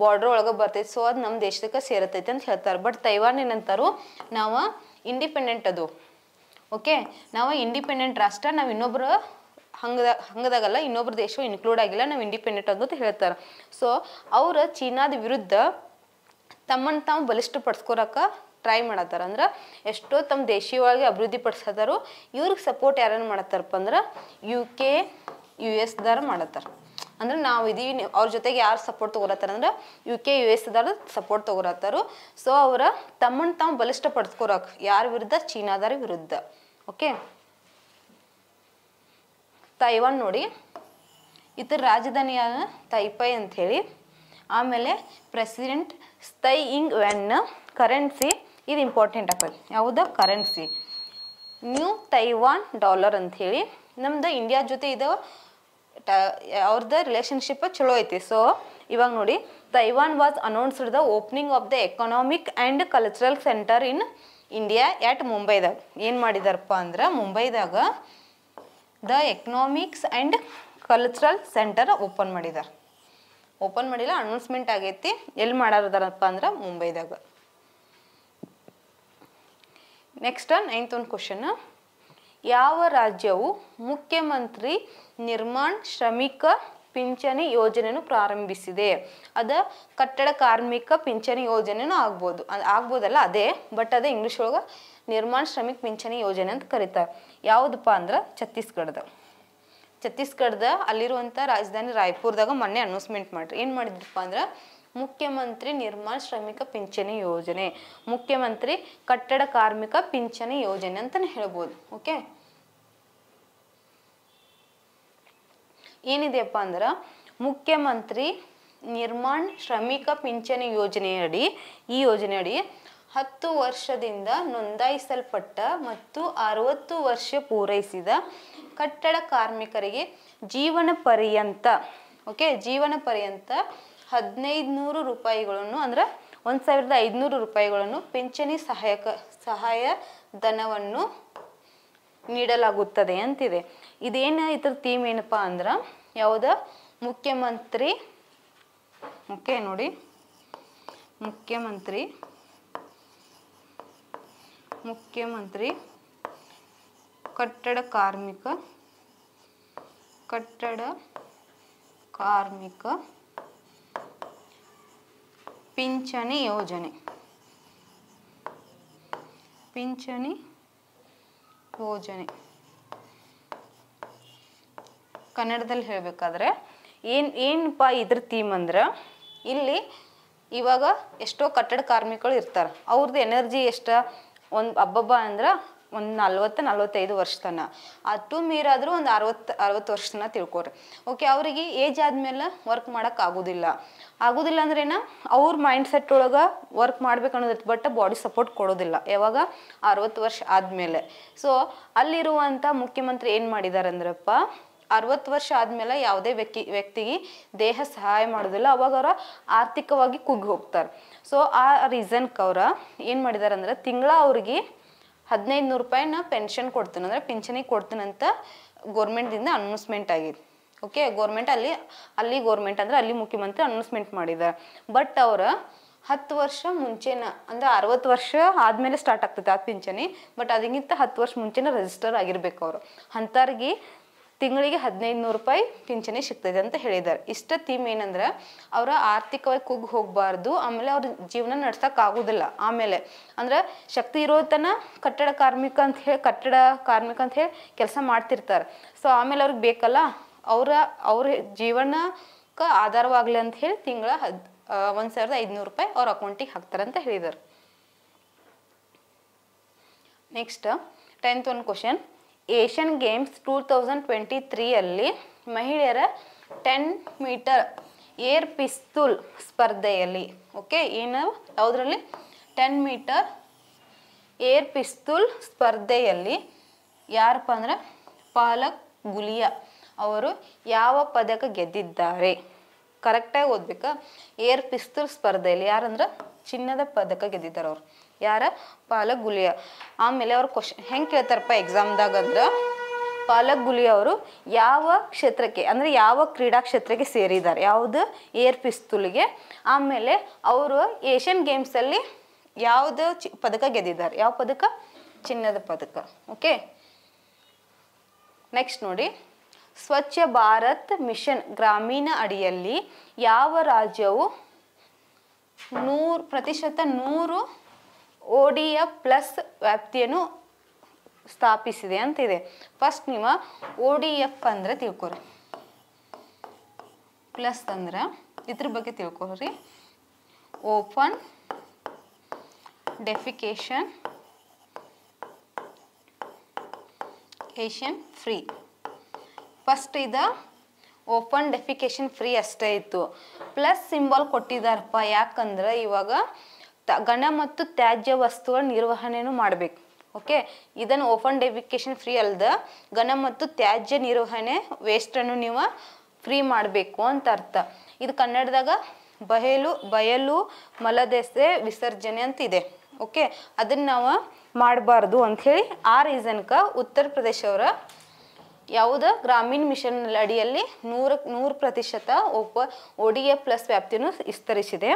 ಬಾರ್ಡರ್ ಒಳಗೆ ಬರ್ತೈತೆ ಸೊ ಅದು ನಮ್ಮ ದೇಶಕ್ಕೆ ಸೇರತೈತೆ ಅಂತ ಹೇಳ್ತಾರೆ ಬಟ್ ತೈವಾನ್ ಏನಂತಾರು ನಾವು ಇಂಡಿಪೆಂಡೆಂಟ್ ಅದು ಓಕೆ ನಾವು ಇಂಡಿಪೆಂಡೆಂಟ್ ರಾಷ್ಟ್ರ ನಾವು ಇನ್ನೊಬ್ರು ಹಂಗದ ಹಂಗದಾಗಲ್ಲ ಇನ್ನೊಬ್ರು ದೇಶ ಇನ್ಕ್ಲೂಡ್ ಆಗಿಲ್ಲ ನಾವು ಇಂಡಿಪೆಂಡೆಂಟ್ ಅಂತ ಹೇಳ್ತಾರೆ ಸೊ ಅವರು ಚೀನಾದ ವಿರುದ್ಧ ತಮ್ಮನ್ನು ತಾವು ಬಲಿಷ್ಠಪಡಿಸ್ಕೊಳಕ್ಕೆ ಟ್ರೈ ಮಾಡತ್ತಾರ ಅಂದ್ರೆ ಎಷ್ಟೋ ತಮ್ಮ ದೇಶೀಯವಾಗಿ ಅಭಿವೃದ್ಧಿ ಪಡಿಸ್ತಾರೋ ಇವ್ರಿಗೆ ಸಪೋರ್ಟ್ ಯಾರನ್ನು ಮಾಡತ್ತಾರಪ್ಪ ಅಂದ್ರೆ ಯು ಕೆ ಯು ಎಸ್ ದಾರ ಮಾಡತ್ತಾರ ಅಂದ್ರೆ ನಾವು ಇದೀವಿ ಅವ್ರ ಜೊತೆಗೆ ಯಾರು ಸಪೋರ್ಟ್ ತಗೋರತ್ತಾರ ಅಂದ್ರೆ ಯು ಕೆ ಯು ಎಸ್ ದಾರ ಸಪೋರ್ಟ್ ತಗೋರತ್ತಾರು ಸೊ ಅವರ ತಮ್ಮನ್ನು ತಾವು ಬಲಿಷ್ಠಪಡಿಸ್ಕೊರಕ್ ಯಾರ ವಿರುದ್ಧ ಚೀನಾದರ ವಿರುದ್ಧ ಓಕೆ ತೈವಾನ್ ನೋಡಿ ಇತರ ರಾಜಧಾನಿಯಾದ ತೈಪೈ ಹೇಳಿ ಆಮೇಲೆ ಪ್ರೆಸಿಡೆಂಟ್ ಸ್ತೈ ಇಂಗ್ ವೆನ್ ಕರೆನ್ಸಿ ಇದು ಇಂಪಾರ್ಟೆಂಟ್ ಆಗ್ತದೆ ಯಾವುದ ಕರೆನ್ಸಿ ನ್ಯೂ ತೈವಾನ್ ಡಾಲರ್ ಅಂತ ಹೇಳಿ ನಮ್ದು ಇಂಡಿಯಾ ಜೊತೆ ಇದು ಟ ರಿಲೇಷನ್ಶಿಪ್ ಚಲೋ ಐತಿ ಸೊ ಇವಾಗ ನೋಡಿ Taiwan was announced the opening of the economic and cultural centre in India at ಮುಂಬೈದಾಗ ಏನು ಮಾಡಿದಾರಪ್ಪ ಅಂದ್ರೆ ಮುಂಬೈದಾಗ the economics and cultural centre open ಮಾಡಿದಾರೆ ಓಪನ್ ಮಾಡಿಲ್ಲ ಅನೌನ್ಸ್ಮೆಂಟ್ ಆಗೈತಿ ಎಲ್ಲಿ ಮಾಡಾರದಾರಪ್ಪ ಅಂದ್ರೆ ಮುಂಬೈದಾಗ ನೆಕ್ಸ್ಟ್ ನೈನ್ತ್ ಒಂದು ಕ್ವಶನ್ ಯಾವ ರಾಜ್ಯವು ಮುಖ್ಯಮಂತ್ರಿ ನಿರ್ಮಾಣ ಶ್ರಮಿಕ ಪಿಂಚಣಿ ಯೋಜನೆಯನ್ನು ಪ್ರಾರಂಭಿಸಿದೆ ಅದ ಕಟ್ಟಡ ಕಾರ್ಮಿಕ ಪಿಂಚಣಿ ಯೋಜನೆನೂ ಆಗ್ಬೋದು ಆಗ್ಬೋದಲ್ಲ ಅದೇ ಬಟ್ ಅದೇ ಇಂಗ್ಲೀಷ್ ಒಳಗೆ ನಿರ್ಮಾಣ ಶ್ರಮಿಕ ಪಿಂಚಣಿ ಯೋಜನೆ ಅಂತ ಕರೀತಾರೆ ಯಾವುದಪ್ಪ ಅಂದ್ರೆ ಛತ್ತೀಸ್ಗಢದ ಛತ್ತೀಸ್ಗಢದ ಅಲ್ಲಿರುವಂಥ ರಾಜಧಾನಿ ರಾಯ್ಪುರದಾಗ ಮೊನ್ನೆ ಅನೌನ್ಸ್ಮೆಂಟ್ ಮಾಡ್ರಿ ಏನು ಮಾಡಿದ್ರಪ್ಪ ಅಂದ್ರೆ ಮುಖ್ಯಮಂತ್ರಿ ನಿರ್ಮಾಣ ಶ್ರಮಿಕ ಪಿಂಚಣಿ ಯೋಜನೆ ಮುಖ್ಯಮಂತ್ರಿ ಕಟ್ಟಡ ಕಾರ್ಮಿಕ ಪಿಂಚಣಿ ಯೋಜನೆ ಅಂತಲೇ ಹೇಳ್ಬೋದು ಓಕೆ ಏನಿದೆಯಪ್ಪ ಅಂದ್ರೆ ಮುಖ್ಯಮಂತ್ರಿ ನಿರ್ಮಾಣ್ ಶ್ರಮಿಕ ಪಿಂಚಣಿ ಯೋಜನೆಯಡಿ ಈ ಯೋಜನೆಯಡಿ ಹತ್ತು ವರ್ಷದಿಂದ ನೋಂದಾಯಿಸಲ್ಪಟ್ಟ ಮತ್ತು ಅರವತ್ತು ವರ್ಷ ಪೂರೈಸಿದ ಕಟ್ಟಡ ಕಾರ್ಮಿಕರಿಗೆ ಜೀವನ ಪರ್ಯಂತ ಓಕೆ ಜೀವನ ಪರ್ಯಂತ ಹದಿನೈದು ರೂಪಾಯಿಗಳನ್ನು ಅಂದ್ರೆ ಒಂದು ಸಾವಿರದ ಐದುನೂರು ರೂಪಾಯಿಗಳನ್ನು ಪಿಂಚಣಿ ಸಹಾಯಕ ಸಹಾಯ ಧನವನ್ನು ನೀಡಲಾಗುತ್ತದೆ ಅಂತಿದೆ ಇದೇನು ಇದ್ರ ಥೀಮ್ ಏನಪ್ಪ ಅಂದ್ರೆ ಯಾವುದ ಮುಖ್ಯಮಂತ್ರಿ ಓಕೆ ನೋಡಿ ಮುಖ್ಯಮಂತ್ರಿ ಮುಖ್ಯಮಂತ್ರಿ ಕಟ್ಟಡ ಕಾರ್ಮಿಕ ಕಟ್ಟಡ ಕಾರ್ಮಿಕ ಪಿಂಚಣಿ ಯೋಜನೆ ಪಿಂಚಣಿ ಯೋಜನೆ ಕನ್ನಡದಲ್ಲಿ ಹೇಳಬೇಕಾದ್ರೆ ಏನು ಏನಪ್ಪ ಇದ್ರ ಥೀಮ್ ಅಂದ್ರೆ ಇಲ್ಲಿ ಇವಾಗ ಎಷ್ಟೋ ಕಟ್ಟಡ ಕಾರ್ಮಿಕರು ಇರ್ತಾರೆ ಅವ್ರದ್ದು ಎನರ್ಜಿ ಎಷ್ಟು ಒಂದು ಹಬ್ಬಬ್ಬ ಅಂದ್ರೆ ಒಂದು ನಲ್ವತ್ತು ನಲ್ವತ್ತೈದು ವರ್ಷ ತನ ಮೀರ್ ಮೀರಾದರೂ ಒಂದು ಅರವತ್ತು ಅರವತ್ತು ವರ್ಷ ತನ ತಿಳ್ಕೊರಿ ಓಕೆ ಅವರಿಗೆ ಏಜ್ ಆದಮೇಲೆ ವರ್ಕ್ ಮಾಡೋಕೆ ಆಗೋದಿಲ್ಲ ಆಗೋದಿಲ್ಲ ಏನ ಅವ್ರ ಮೈಂಡ್ ಸೆಟ್ ಒಳಗೆ ವರ್ಕ್ ಮಾಡ್ಬೇಕು ಅನ್ನೋದಿತ್ತು ಬಟ್ ಬಾಡಿ ಸಪೋರ್ಟ್ ಕೊಡೋದಿಲ್ಲ ಯಾವಾಗ ಅರವತ್ತು ವರ್ಷ ಆದಮೇಲೆ ಸೊ ಅಲ್ಲಿರುವಂಥ ಮುಖ್ಯಮಂತ್ರಿ ಏನು ಮಾಡಿದಾರಂದ್ರಪ್ಪ ಅರವತ್ತು ವರ್ಷ ಆದಮೇಲೆ ಯಾವುದೇ ವ್ಯಕ್ತಿ ವ್ಯಕ್ತಿಗೆ ದೇಹ ಸಹಾಯ ಮಾಡೋದಿಲ್ಲ ಅವಾಗ ಅವರ ಆರ್ಥಿಕವಾಗಿ ಕುಗ್ಗಿ ಹೋಗ್ತಾರೆ ಸೊ ಆ ರೀಸನ್ಕ್ ಅವ್ರ ಏನು ಮಾಡಿದಾರೆ ಅಂದರೆ ತಿಂಗಳ ಅವ್ರಿಗೆ ಹದಿನೈದು ನೂರು ರೂಪಾಯಿನ ಪೆನ್ಷನ್ ಕೊಡ್ತೀನಿ ಅಂದರೆ ಪಿಂಚಣಿಗೆ ಕೊಡ್ತೀನಂತ ಗೋರ್ಮೆಂಟ್ದಿಂದ ಅನೌನ್ಸ್ಮೆಂಟ್ ಆಗಿದೆ ಓಕೆ ಗೋರ್ಮೆಂಟ್ ಅಲ್ಲಿ ಅಲ್ಲಿ ಗೋರ್ಮೆಂಟ್ ಅಂದರೆ ಅಲ್ಲಿ ಮುಖ್ಯಮಂತ್ರಿ ಅನೌನ್ಸ್ಮೆಂಟ್ ಮಾಡಿದ್ದಾರೆ ಬಟ್ ಅವರ ಹತ್ತು ವರ್ಷ ಮುಂಚೆನ ಅಂದರೆ ಅರವತ್ತು ವರ್ಷ ಆದಮೇಲೆ ಸ್ಟಾರ್ಟ್ ಆಗ್ತದೆ ಆ ಪಿಂಚಣಿ ಬಟ್ ಅದಕ್ಕಿಂತ ಹತ್ತು ವರ್ಷ ಮುಂಚೆನೇ ರಿಜಿಸ್ಟರ್ ಆಗಿರ್ಬೇಕು ಅವರು ಅಂಥವ್ರಿಗೆ ತಿಂಗಳಿಗೆ ಹದಿನೈದು ನೂರು ರೂಪಾಯಿ ಪಿಂಚಣಿ ಸಿಗ್ತದೆ ಅಂತ ಹೇಳಿದ್ದಾರೆ ಇಷ್ಟ ಥೀಮ್ ಏನಂದ್ರೆ ಅವರ ಆರ್ಥಿಕವಾಗಿ ಕುಗ್ಗಿ ಹೋಗಬಾರ್ದು ಆಮೇಲೆ ಅವ್ರ ಜೀವನ ನಡ್ಸಕ್ ಆಮೇಲೆ ಅಂದ್ರೆ ಶಕ್ತಿ ಇರೋತನ ಕಟ್ಟಡ ಕಾರ್ಮಿಕ ಅಂತ ಹೇಳಿ ಕಟ್ಟಡ ಕಾರ್ಮಿಕ ಅಂತ ಹೇಳಿ ಕೆಲಸ ಮಾಡ್ತಿರ್ತಾರೆ ಸೊ ಆಮೇಲೆ ಅವ್ರಿಗೆ ಬೇಕಲ್ಲ ಅವರ ಅವ್ರ ಜೀವನಕ್ಕೆ ಆಧಾರವಾಗಲಿ ಅಂತ ಹೇಳಿ ತಿಂಗಳ ಹದ್ ಒಂದು ಸಾವಿರದ ಐದುನೂರು ರೂಪಾಯಿ ಅವ್ರ ಅಕೌಂಟಿಗೆ ಹಾಕ್ತಾರೆ ಅಂತ ಹೇಳಿದರು ನೆಕ್ಸ್ಟ್ ಟೆಂತ್ ಒಂದು question Asian games two thousand twenty ತ್ರೀಯಲ್ಲಿ ಮಹಿಳೆಯರ ಟೆನ್ ಮೀಟರ್ ಏರ್ ಪಿಸ್ತೂಲ್ ಸ್ಪರ್ಧೆಯಲ್ಲಿ ಓಕೆ ಏನು ಯಾವುದರಲ್ಲಿ ಟೆನ್ ಮೀಟರ್ ಏರ್ ಪಿಸ್ತೂಲ್ ಸ್ಪರ್ಧೆಯಲ್ಲಿ ಯಾರಪ್ಪ ಅಂದರೆ ಪಾಲಕ್ ಗುಲಿಯಾ ಅವರು ಯಾವ ಪದಕ ಗೆದ್ದಿದ್ದಾರೆ ಕರೆಕ್ಟಾಗಿ ಓದ್ಬೇಕಾ ಏರ್ ಪಿಸ್ತೂಲ್ ಸ್ಪರ್ಧೆಯಲ್ಲಿ ಯಾರಂದ್ರೆ ಚಿನ್ನದ ಪದಕ ಗೆದ್ದಿದ್ದಾರೆ ಅವರು ಯಾರ ಪಾಲಕ್ ಗುಲಿಯ ಆಮೇಲೆ ಅವ್ರು ಕ್ವಶನ್ ಹೆಂಗೆ ಕೇಳ್ತಾರಪ್ಪ ಎಕ್ಸಾಮ್ದಾಗ ಅಂದ್ರೆ ಪಾಲಕ್ ಗುಲಿ ಅವರು ಯಾವ ಕ್ಷೇತ್ರಕ್ಕೆ ಅಂದ್ರೆ ಯಾವ ಕ್ರೀಡಾ ಕ್ಷೇತ್ರಕ್ಕೆ ಸೇರಿದ್ದಾರೆ ಯಾವುದು ಏರ್ ಪಿಸ್ತೂಲಿಗೆ ಆಮೇಲೆ ಅವರು ಏಷ್ಯನ್ ಗೇಮ್ಸಲ್ಲಿ ಯಾವುದು ಚಿ ಪದಕ ಗೆದ್ದಿದ್ದಾರೆ ಯಾವ ಪದಕ ಚಿನ್ನದ ಪದಕ ಓಕೆ ನೆಕ್ಸ್ಟ್ ನೋಡಿ ಸ್ವಚ್ಛ ಭಾರತ್ ಮಿಷನ್ ಗ್ರಾಮೀಣ ಅಡಿಯಲ್ಲಿ ಯಾವ ರಾಜ್ಯವು ನೂರು ಪ್ರತಿಶತ ನೂರು ಎಫ್ ಪ್ಲಸ್ ವ್ಯಾಪ್ತಿಯನ್ನು ಸ್ಥಾಪಿಸಿದೆ ಅಂತ ಇದೆ ಫಸ್ಟ್ ನೀವು ಒ ಡಿ ಎಫ್ ಅಂದರೆ ತಿಳ್ಕೊರಿ ಪ್ಲಸ್ ಅಂದ್ರೆ ಇದ್ರ ಬಗ್ಗೆ ತಿಳ್ಕೊರಿ ಓಪನ್ ಡೆಫಿಕೇಶನ್ ಏಷನ್ ಫ್ರೀ ಫಸ್ಟ್ ಇದು ಓಪನ್ ಡೆಫಿಕೇಶನ್ ಫ್ರೀ ಅಷ್ಟೇ ಇತ್ತು ಪ್ಲಸ್ ಸಿಂಬಲ್ ಕೊಟ್ಟಿದ್ದಾರಪ್ಪ ಯಾಕಂದ್ರೆ ಇವಾಗ ಘನ ಮತ್ತು ತ್ಯಾಜ್ಯ ವಸ್ತುಗಳ ನಿರ್ವಹಣೆಯನ್ನು ಮಾಡಬೇಕು ಓಕೆ ಇದನ್ನು ಓಪನ್ ಡೆಬಿಕೇಶನ್ ಫ್ರೀ ಅಲ್ದ ಘನ ಮತ್ತು ತ್ಯಾಜ್ಯ ನಿರ್ವಹಣೆ ವೇಸ್ಟನ್ನು ನೀವು ಫ್ರೀ ಮಾಡಬೇಕು ಅಂತ ಅರ್ಥ ಇದು ಕನ್ನಡದಾಗ ಬಯಲು ಬಯಲು ಮಲದೆಸೆ ವಿಸರ್ಜನೆ ಅಂತ ಇದೆ ಓಕೆ ಅದನ್ನು ನಾವು ಮಾಡಬಾರ್ದು ಹೇಳಿ ಆ ರೀಸನ್ಗೆ ಉತ್ತರ ಪ್ರದೇಶವರ ಯಾವುದ ಗ್ರಾಮೀಣ ಮಿಷನ್ ಅಡಿಯಲ್ಲಿ ನೂರ ನೂರು ಪ್ರತಿಶತ ಒಪ ಒ ಪ್ಲಸ್ ವ್ಯಾಪ್ತಿಯನ್ನು ವಿಸ್ತರಿಸಿದೆ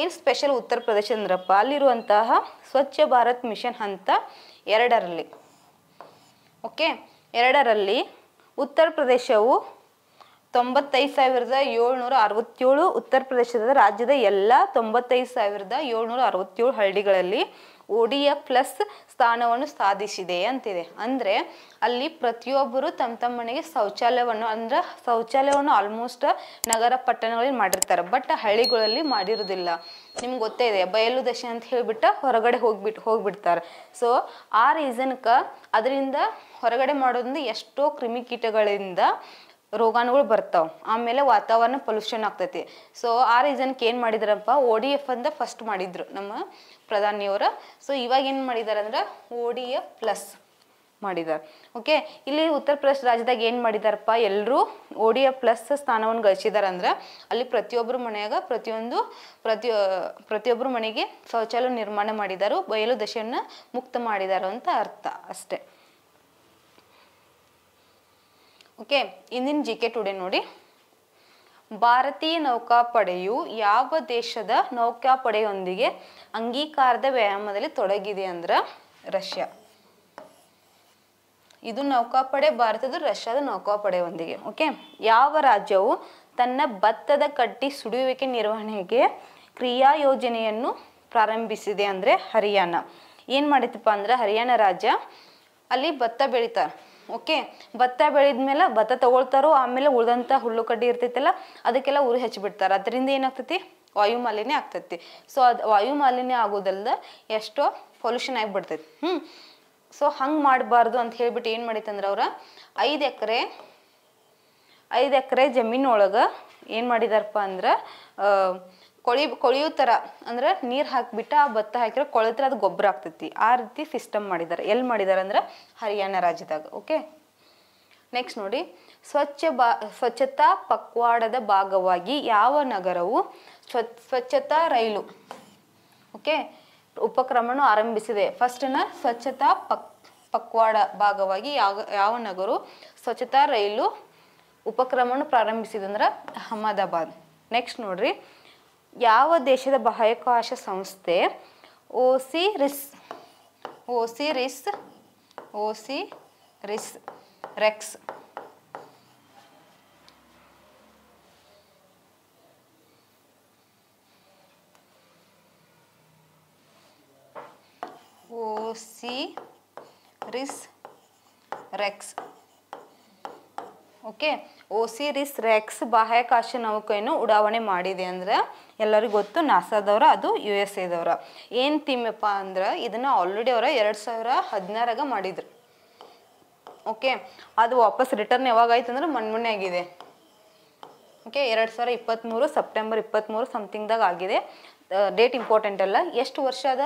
ಏನು ಸ್ಪೆಷಲ್ ಉತ್ತರ ಪ್ರದೇಶ ಅಂದ್ರಪ್ಪ ಅಲ್ಲಿರುವಂತಹ ಸ್ವಚ್ಛ ಭಾರತ್ ಮಿಷನ್ ಹಂತ ಎರಡರಲ್ಲಿ ಓಕೆ ಎರಡರಲ್ಲಿ ಉತ್ತರ ಪ್ರದೇಶವು ತೊಂಬತ್ತೈದು ಸಾವಿರದ ಏಳ್ನೂರ ಅರವತ್ತೇಳು ಉತ್ತರ ಪ್ರದೇಶದ ರಾಜ್ಯದ ಎಲ್ಲ ತೊಂಬತ್ತೈದು ಸಾವಿರದ ಏಳ್ನೂರ ಅರವತ್ತೇಳು ಹಳ್ಳಿಗಳಲ್ಲಿ ಒಡಿಯ ಪ್ಲಸ್ ಸ್ಥಾನವನ್ನು ಸಾಧಿಸಿದೆ ಅಂತಿದೆ ಅಂದರೆ ಅಲ್ಲಿ ಪ್ರತಿಯೊಬ್ಬರು ತಮ್ಮ ತಮ್ಮ ಮನೆಗೆ ಶೌಚಾಲಯವನ್ನು ಅಂದ್ರೆ ಶೌಚಾಲಯವನ್ನು ಆಲ್ಮೋಸ್ಟ್ ನಗರ ಪಟ್ಟಣಗಳಲ್ಲಿ ಮಾಡಿರ್ತಾರೆ ಬಟ್ ಹಳ್ಳಿಗಳಲ್ಲಿ ಮಾಡಿರೋದಿಲ್ಲ ನಿಮ್ಗೆ ಗೊತ್ತೇ ಇದೆ ಬಯಲು ದಶೆ ಅಂತ ಹೇಳಿಬಿಟ್ಟು ಹೊರಗಡೆ ಹೋಗ್ಬಿಟ್ಟು ಹೋಗ್ಬಿಡ್ತಾರೆ ಸೊ ಆ ರೀಸನ್ಕ ಅದರಿಂದ ಹೊರಗಡೆ ಮಾಡೋದ್ರಿಂದ ಎಷ್ಟೋ ಕ್ರಿಮಿಕೀಟಗಳಿಂದ ರೋಗಾಣುಗಳು ಬರ್ತಾವೆ ಆಮೇಲೆ ವಾತಾವರಣ ಪೊಲ್ಯೂಷನ್ ಆಗ್ತೈತಿ ಸೊ ಆ ರೀಸನ್ಗೆ ಏನು ಮಾಡಿದಾರಪ್ಪ ಒ ಡಿ ಎಫ್ ಅಂತ ಫಸ್ಟ್ ಮಾಡಿದ್ರು ನಮ್ಮ ಪ್ರಧಾನಿಯವರ ಸೊ ಇವಾಗ ಏನು ಮಾಡಿದ್ದಾರೆ ಅಂದ್ರೆ ಒ ಡಿ ಎಫ್ ಪ್ಲಸ್ ಮಾಡಿದ್ದಾರೆ ಓಕೆ ಇಲ್ಲಿ ಉತ್ತರ ಪ್ರದೇಶ ರಾಜ್ಯದಾಗ ಏನು ಮಾಡಿದಾರಪ್ಪ ಎಲ್ಲರೂ ಒ ಡಿ ಎಫ್ ಪ್ಲಸ್ ಸ್ಥಾನವನ್ನು ಗಳಿಸಿದ್ದಾರೆ ಅಂದ್ರೆ ಅಲ್ಲಿ ಪ್ರತಿಯೊಬ್ಬರು ಮನೆಯಾಗ ಪ್ರತಿಯೊಂದು ಪ್ರತಿಯೊ ಪ್ರತಿಯೊಬ್ಬರು ಮನೆಗೆ ಶೌಚಾಲಯ ನಿರ್ಮಾಣ ಮಾಡಿದರು ಬಯಲು ದಶೆಯನ್ನು ಮುಕ್ತ ಮಾಡಿದಾರು ಅಂತ ಅರ್ಥ ಅಷ್ಟೇ ಓಕೆ ಇಂದಿನ ಜಿ ಕೆ ಟುಡೆ ನೋಡಿ ಭಾರತೀಯ ನೌಕಾಪಡೆಯು ಯಾವ ದೇಶದ ನೌಕಾಪಡೆಯೊಂದಿಗೆ ಅಂಗೀಕಾರದ ವ್ಯಾಯಾಮದಲ್ಲಿ ತೊಡಗಿದೆ ಅಂದ್ರೆ ರಷ್ಯಾ ಇದು ನೌಕಾಪಡೆ ಭಾರತದ ರಷ್ಯಾದ ನೌಕಾಪಡೆಯೊಂದಿಗೆ ಓಕೆ ಯಾವ ರಾಜ್ಯವು ತನ್ನ ಭತ್ತದ ಕಟ್ಟಿ ಸುಡುವಿಕೆ ನಿರ್ವಹಣೆಗೆ ಕ್ರಿಯಾ ಯೋಜನೆಯನ್ನು ಪ್ರಾರಂಭಿಸಿದೆ ಅಂದ್ರೆ ಹರಿಯಾಣ ಏನು ಮಾಡಿತಪ್ಪ ಅಂದ್ರೆ ಹರಿಯಾಣ ರಾಜ್ಯ ಅಲ್ಲಿ ಭತ್ತ ಬೆಳೀತಾರೆ ಓಕೆ ಭತ್ತ ಬೆಳೆದ ಮೇಲೆ ಭತ್ತ ತಗೊಳ್ತಾರೋ ಆಮೇಲೆ ಉಳಿದಂಥ ಹುಲ್ಲು ಕಡ್ಡಿ ಇರ್ತೈತಲ್ಲ ಅದಕ್ಕೆಲ್ಲ ಉರಿ ಹಚ್ಚಿಬಿಡ್ತಾರೆ ಅದರಿಂದ ಏನಾಗ್ತೈತಿ ವಾಯು ಮಾಲಿನ್ಯ ಆಗ್ತೈತಿ ಸೊ ಅದು ವಾಯು ಮಾಲಿನ್ಯ ಆಗೋದಲ್ದ ಎಷ್ಟೋ ಪೊಲ್ಯೂಷನ್ ಆಗಿಬಿಡ್ತೈತಿ ಹ್ಞೂ ಸೊ ಹಂಗೆ ಮಾಡಬಾರ್ದು ಅಂತ ಹೇಳಿಬಿಟ್ಟು ಏನು ಮಾಡೈತಂದ್ರೆ ಅವ್ರ ಐದು ಎಕರೆ ಐದು ಎಕರೆ ಜಮೀನೊಳಗೆ ಏನು ಮಾಡಿದಾರಪ್ಪ ಅಂದ್ರೆ ಕೊಳಿ ಕೊಳಿಯೋ ಥರ ಅಂದ್ರೆ ನೀರು ಹಾಕಿಬಿಟ್ಟು ಆ ಭತ್ತ ಹಾಕಿರೋ ಕೊಳೆತ್ರ ಅದು ಗೊಬ್ಬರ ಆಗ್ತೈತಿ ಆ ರೀತಿ ಸಿಸ್ಟಮ್ ಮಾಡಿದ್ದಾರೆ ಎಲ್ಲಿ ಮಾಡಿದ್ದಾರೆ ಅಂದ್ರೆ ಹರಿಯಾಣ ರಾಜ್ಯದಾಗ ಓಕೆ ನೆಕ್ಸ್ಟ್ ನೋಡಿ ಸ್ವಚ್ಛ ಬಾ ಸ್ವಚ್ಛತಾ ಪಕ್ವಾಡದ ಭಾಗವಾಗಿ ಯಾವ ನಗರವು ಸ್ವ ಸ್ವಚ್ಛತಾ ರೈಲು ಓಕೆ ಉಪಕ್ರಮವನ್ನು ಆರಂಭಿಸಿದೆ ಫಸ್ಟ್ನ ಸ್ವಚ್ಛತಾ ಪಕ್ ಪಕ್ವಾಡ ಭಾಗವಾಗಿ ಯಾವ ಯಾವ ನಗರವು ಸ್ವಚ್ಛತಾ ರೈಲು ಉಪಕ್ರಮವನ್ನು ಪ್ರಾರಂಭಿಸಿದೆ ಅಂದ್ರೆ ಅಹಮದಾಬಾದ್ ನೆಕ್ಸ್ಟ್ ನೋಡ್ರಿ ಯಾವ ದೇಶದ ಬಾಹ್ಯಾಕಾಶ ಸಂಸ್ಥೆ ಓಸಿರಿಸ್ ಓಸಿರಿಸ್ ಓಸಿರಿಸ್ REx Osiris REx okay Osiris REx ಬಾಹ್ಯಾಕಾಶ ನೌಕೆಯನ್ನು ಉಡಾವಣೆ ಮಾಡಿದೆ ಅಂದರೆ ಎಲ್ಲರಿಗೂ ಗೊತ್ತು ನಾಸಾದವ್ರ ಅದು ಯು ಎಸ್ ಎದವ್ರ ಏನು ತಿಮ್ಮಪ್ಪ ಅಂದ್ರೆ ಇದನ್ನು ಆಲ್ರೆಡಿ ಅವರ ಎರಡು ಸಾವಿರ ಹದಿನಾರಾಗ ಮಾಡಿದ್ರು ಓಕೆ ಅದು ವಾಪಸ್ ರಿಟರ್ನ್ ಯಾವಾಗಾಯ್ತು ಅಂದ್ರೆ ಮಣ್ಮಣ್ಣೆ ಆಗಿದೆ ಓಕೆ ಎರಡು ಸಾವಿರ ಇಪ್ಪತ್ತ್ಮೂರು ಸೆಪ್ಟೆಂಬರ್ ಇಪ್ಪತ್ತ್ಮೂರು ಸಮಥಿಂಗ್ದಾಗ ಆಗಿದೆ ಡೇಟ್ uh, ಇಂಪಾರ್ಟೆಂಟ್ ಅಲ್ಲ ಎಷ್ಟು ವರ್ಷದ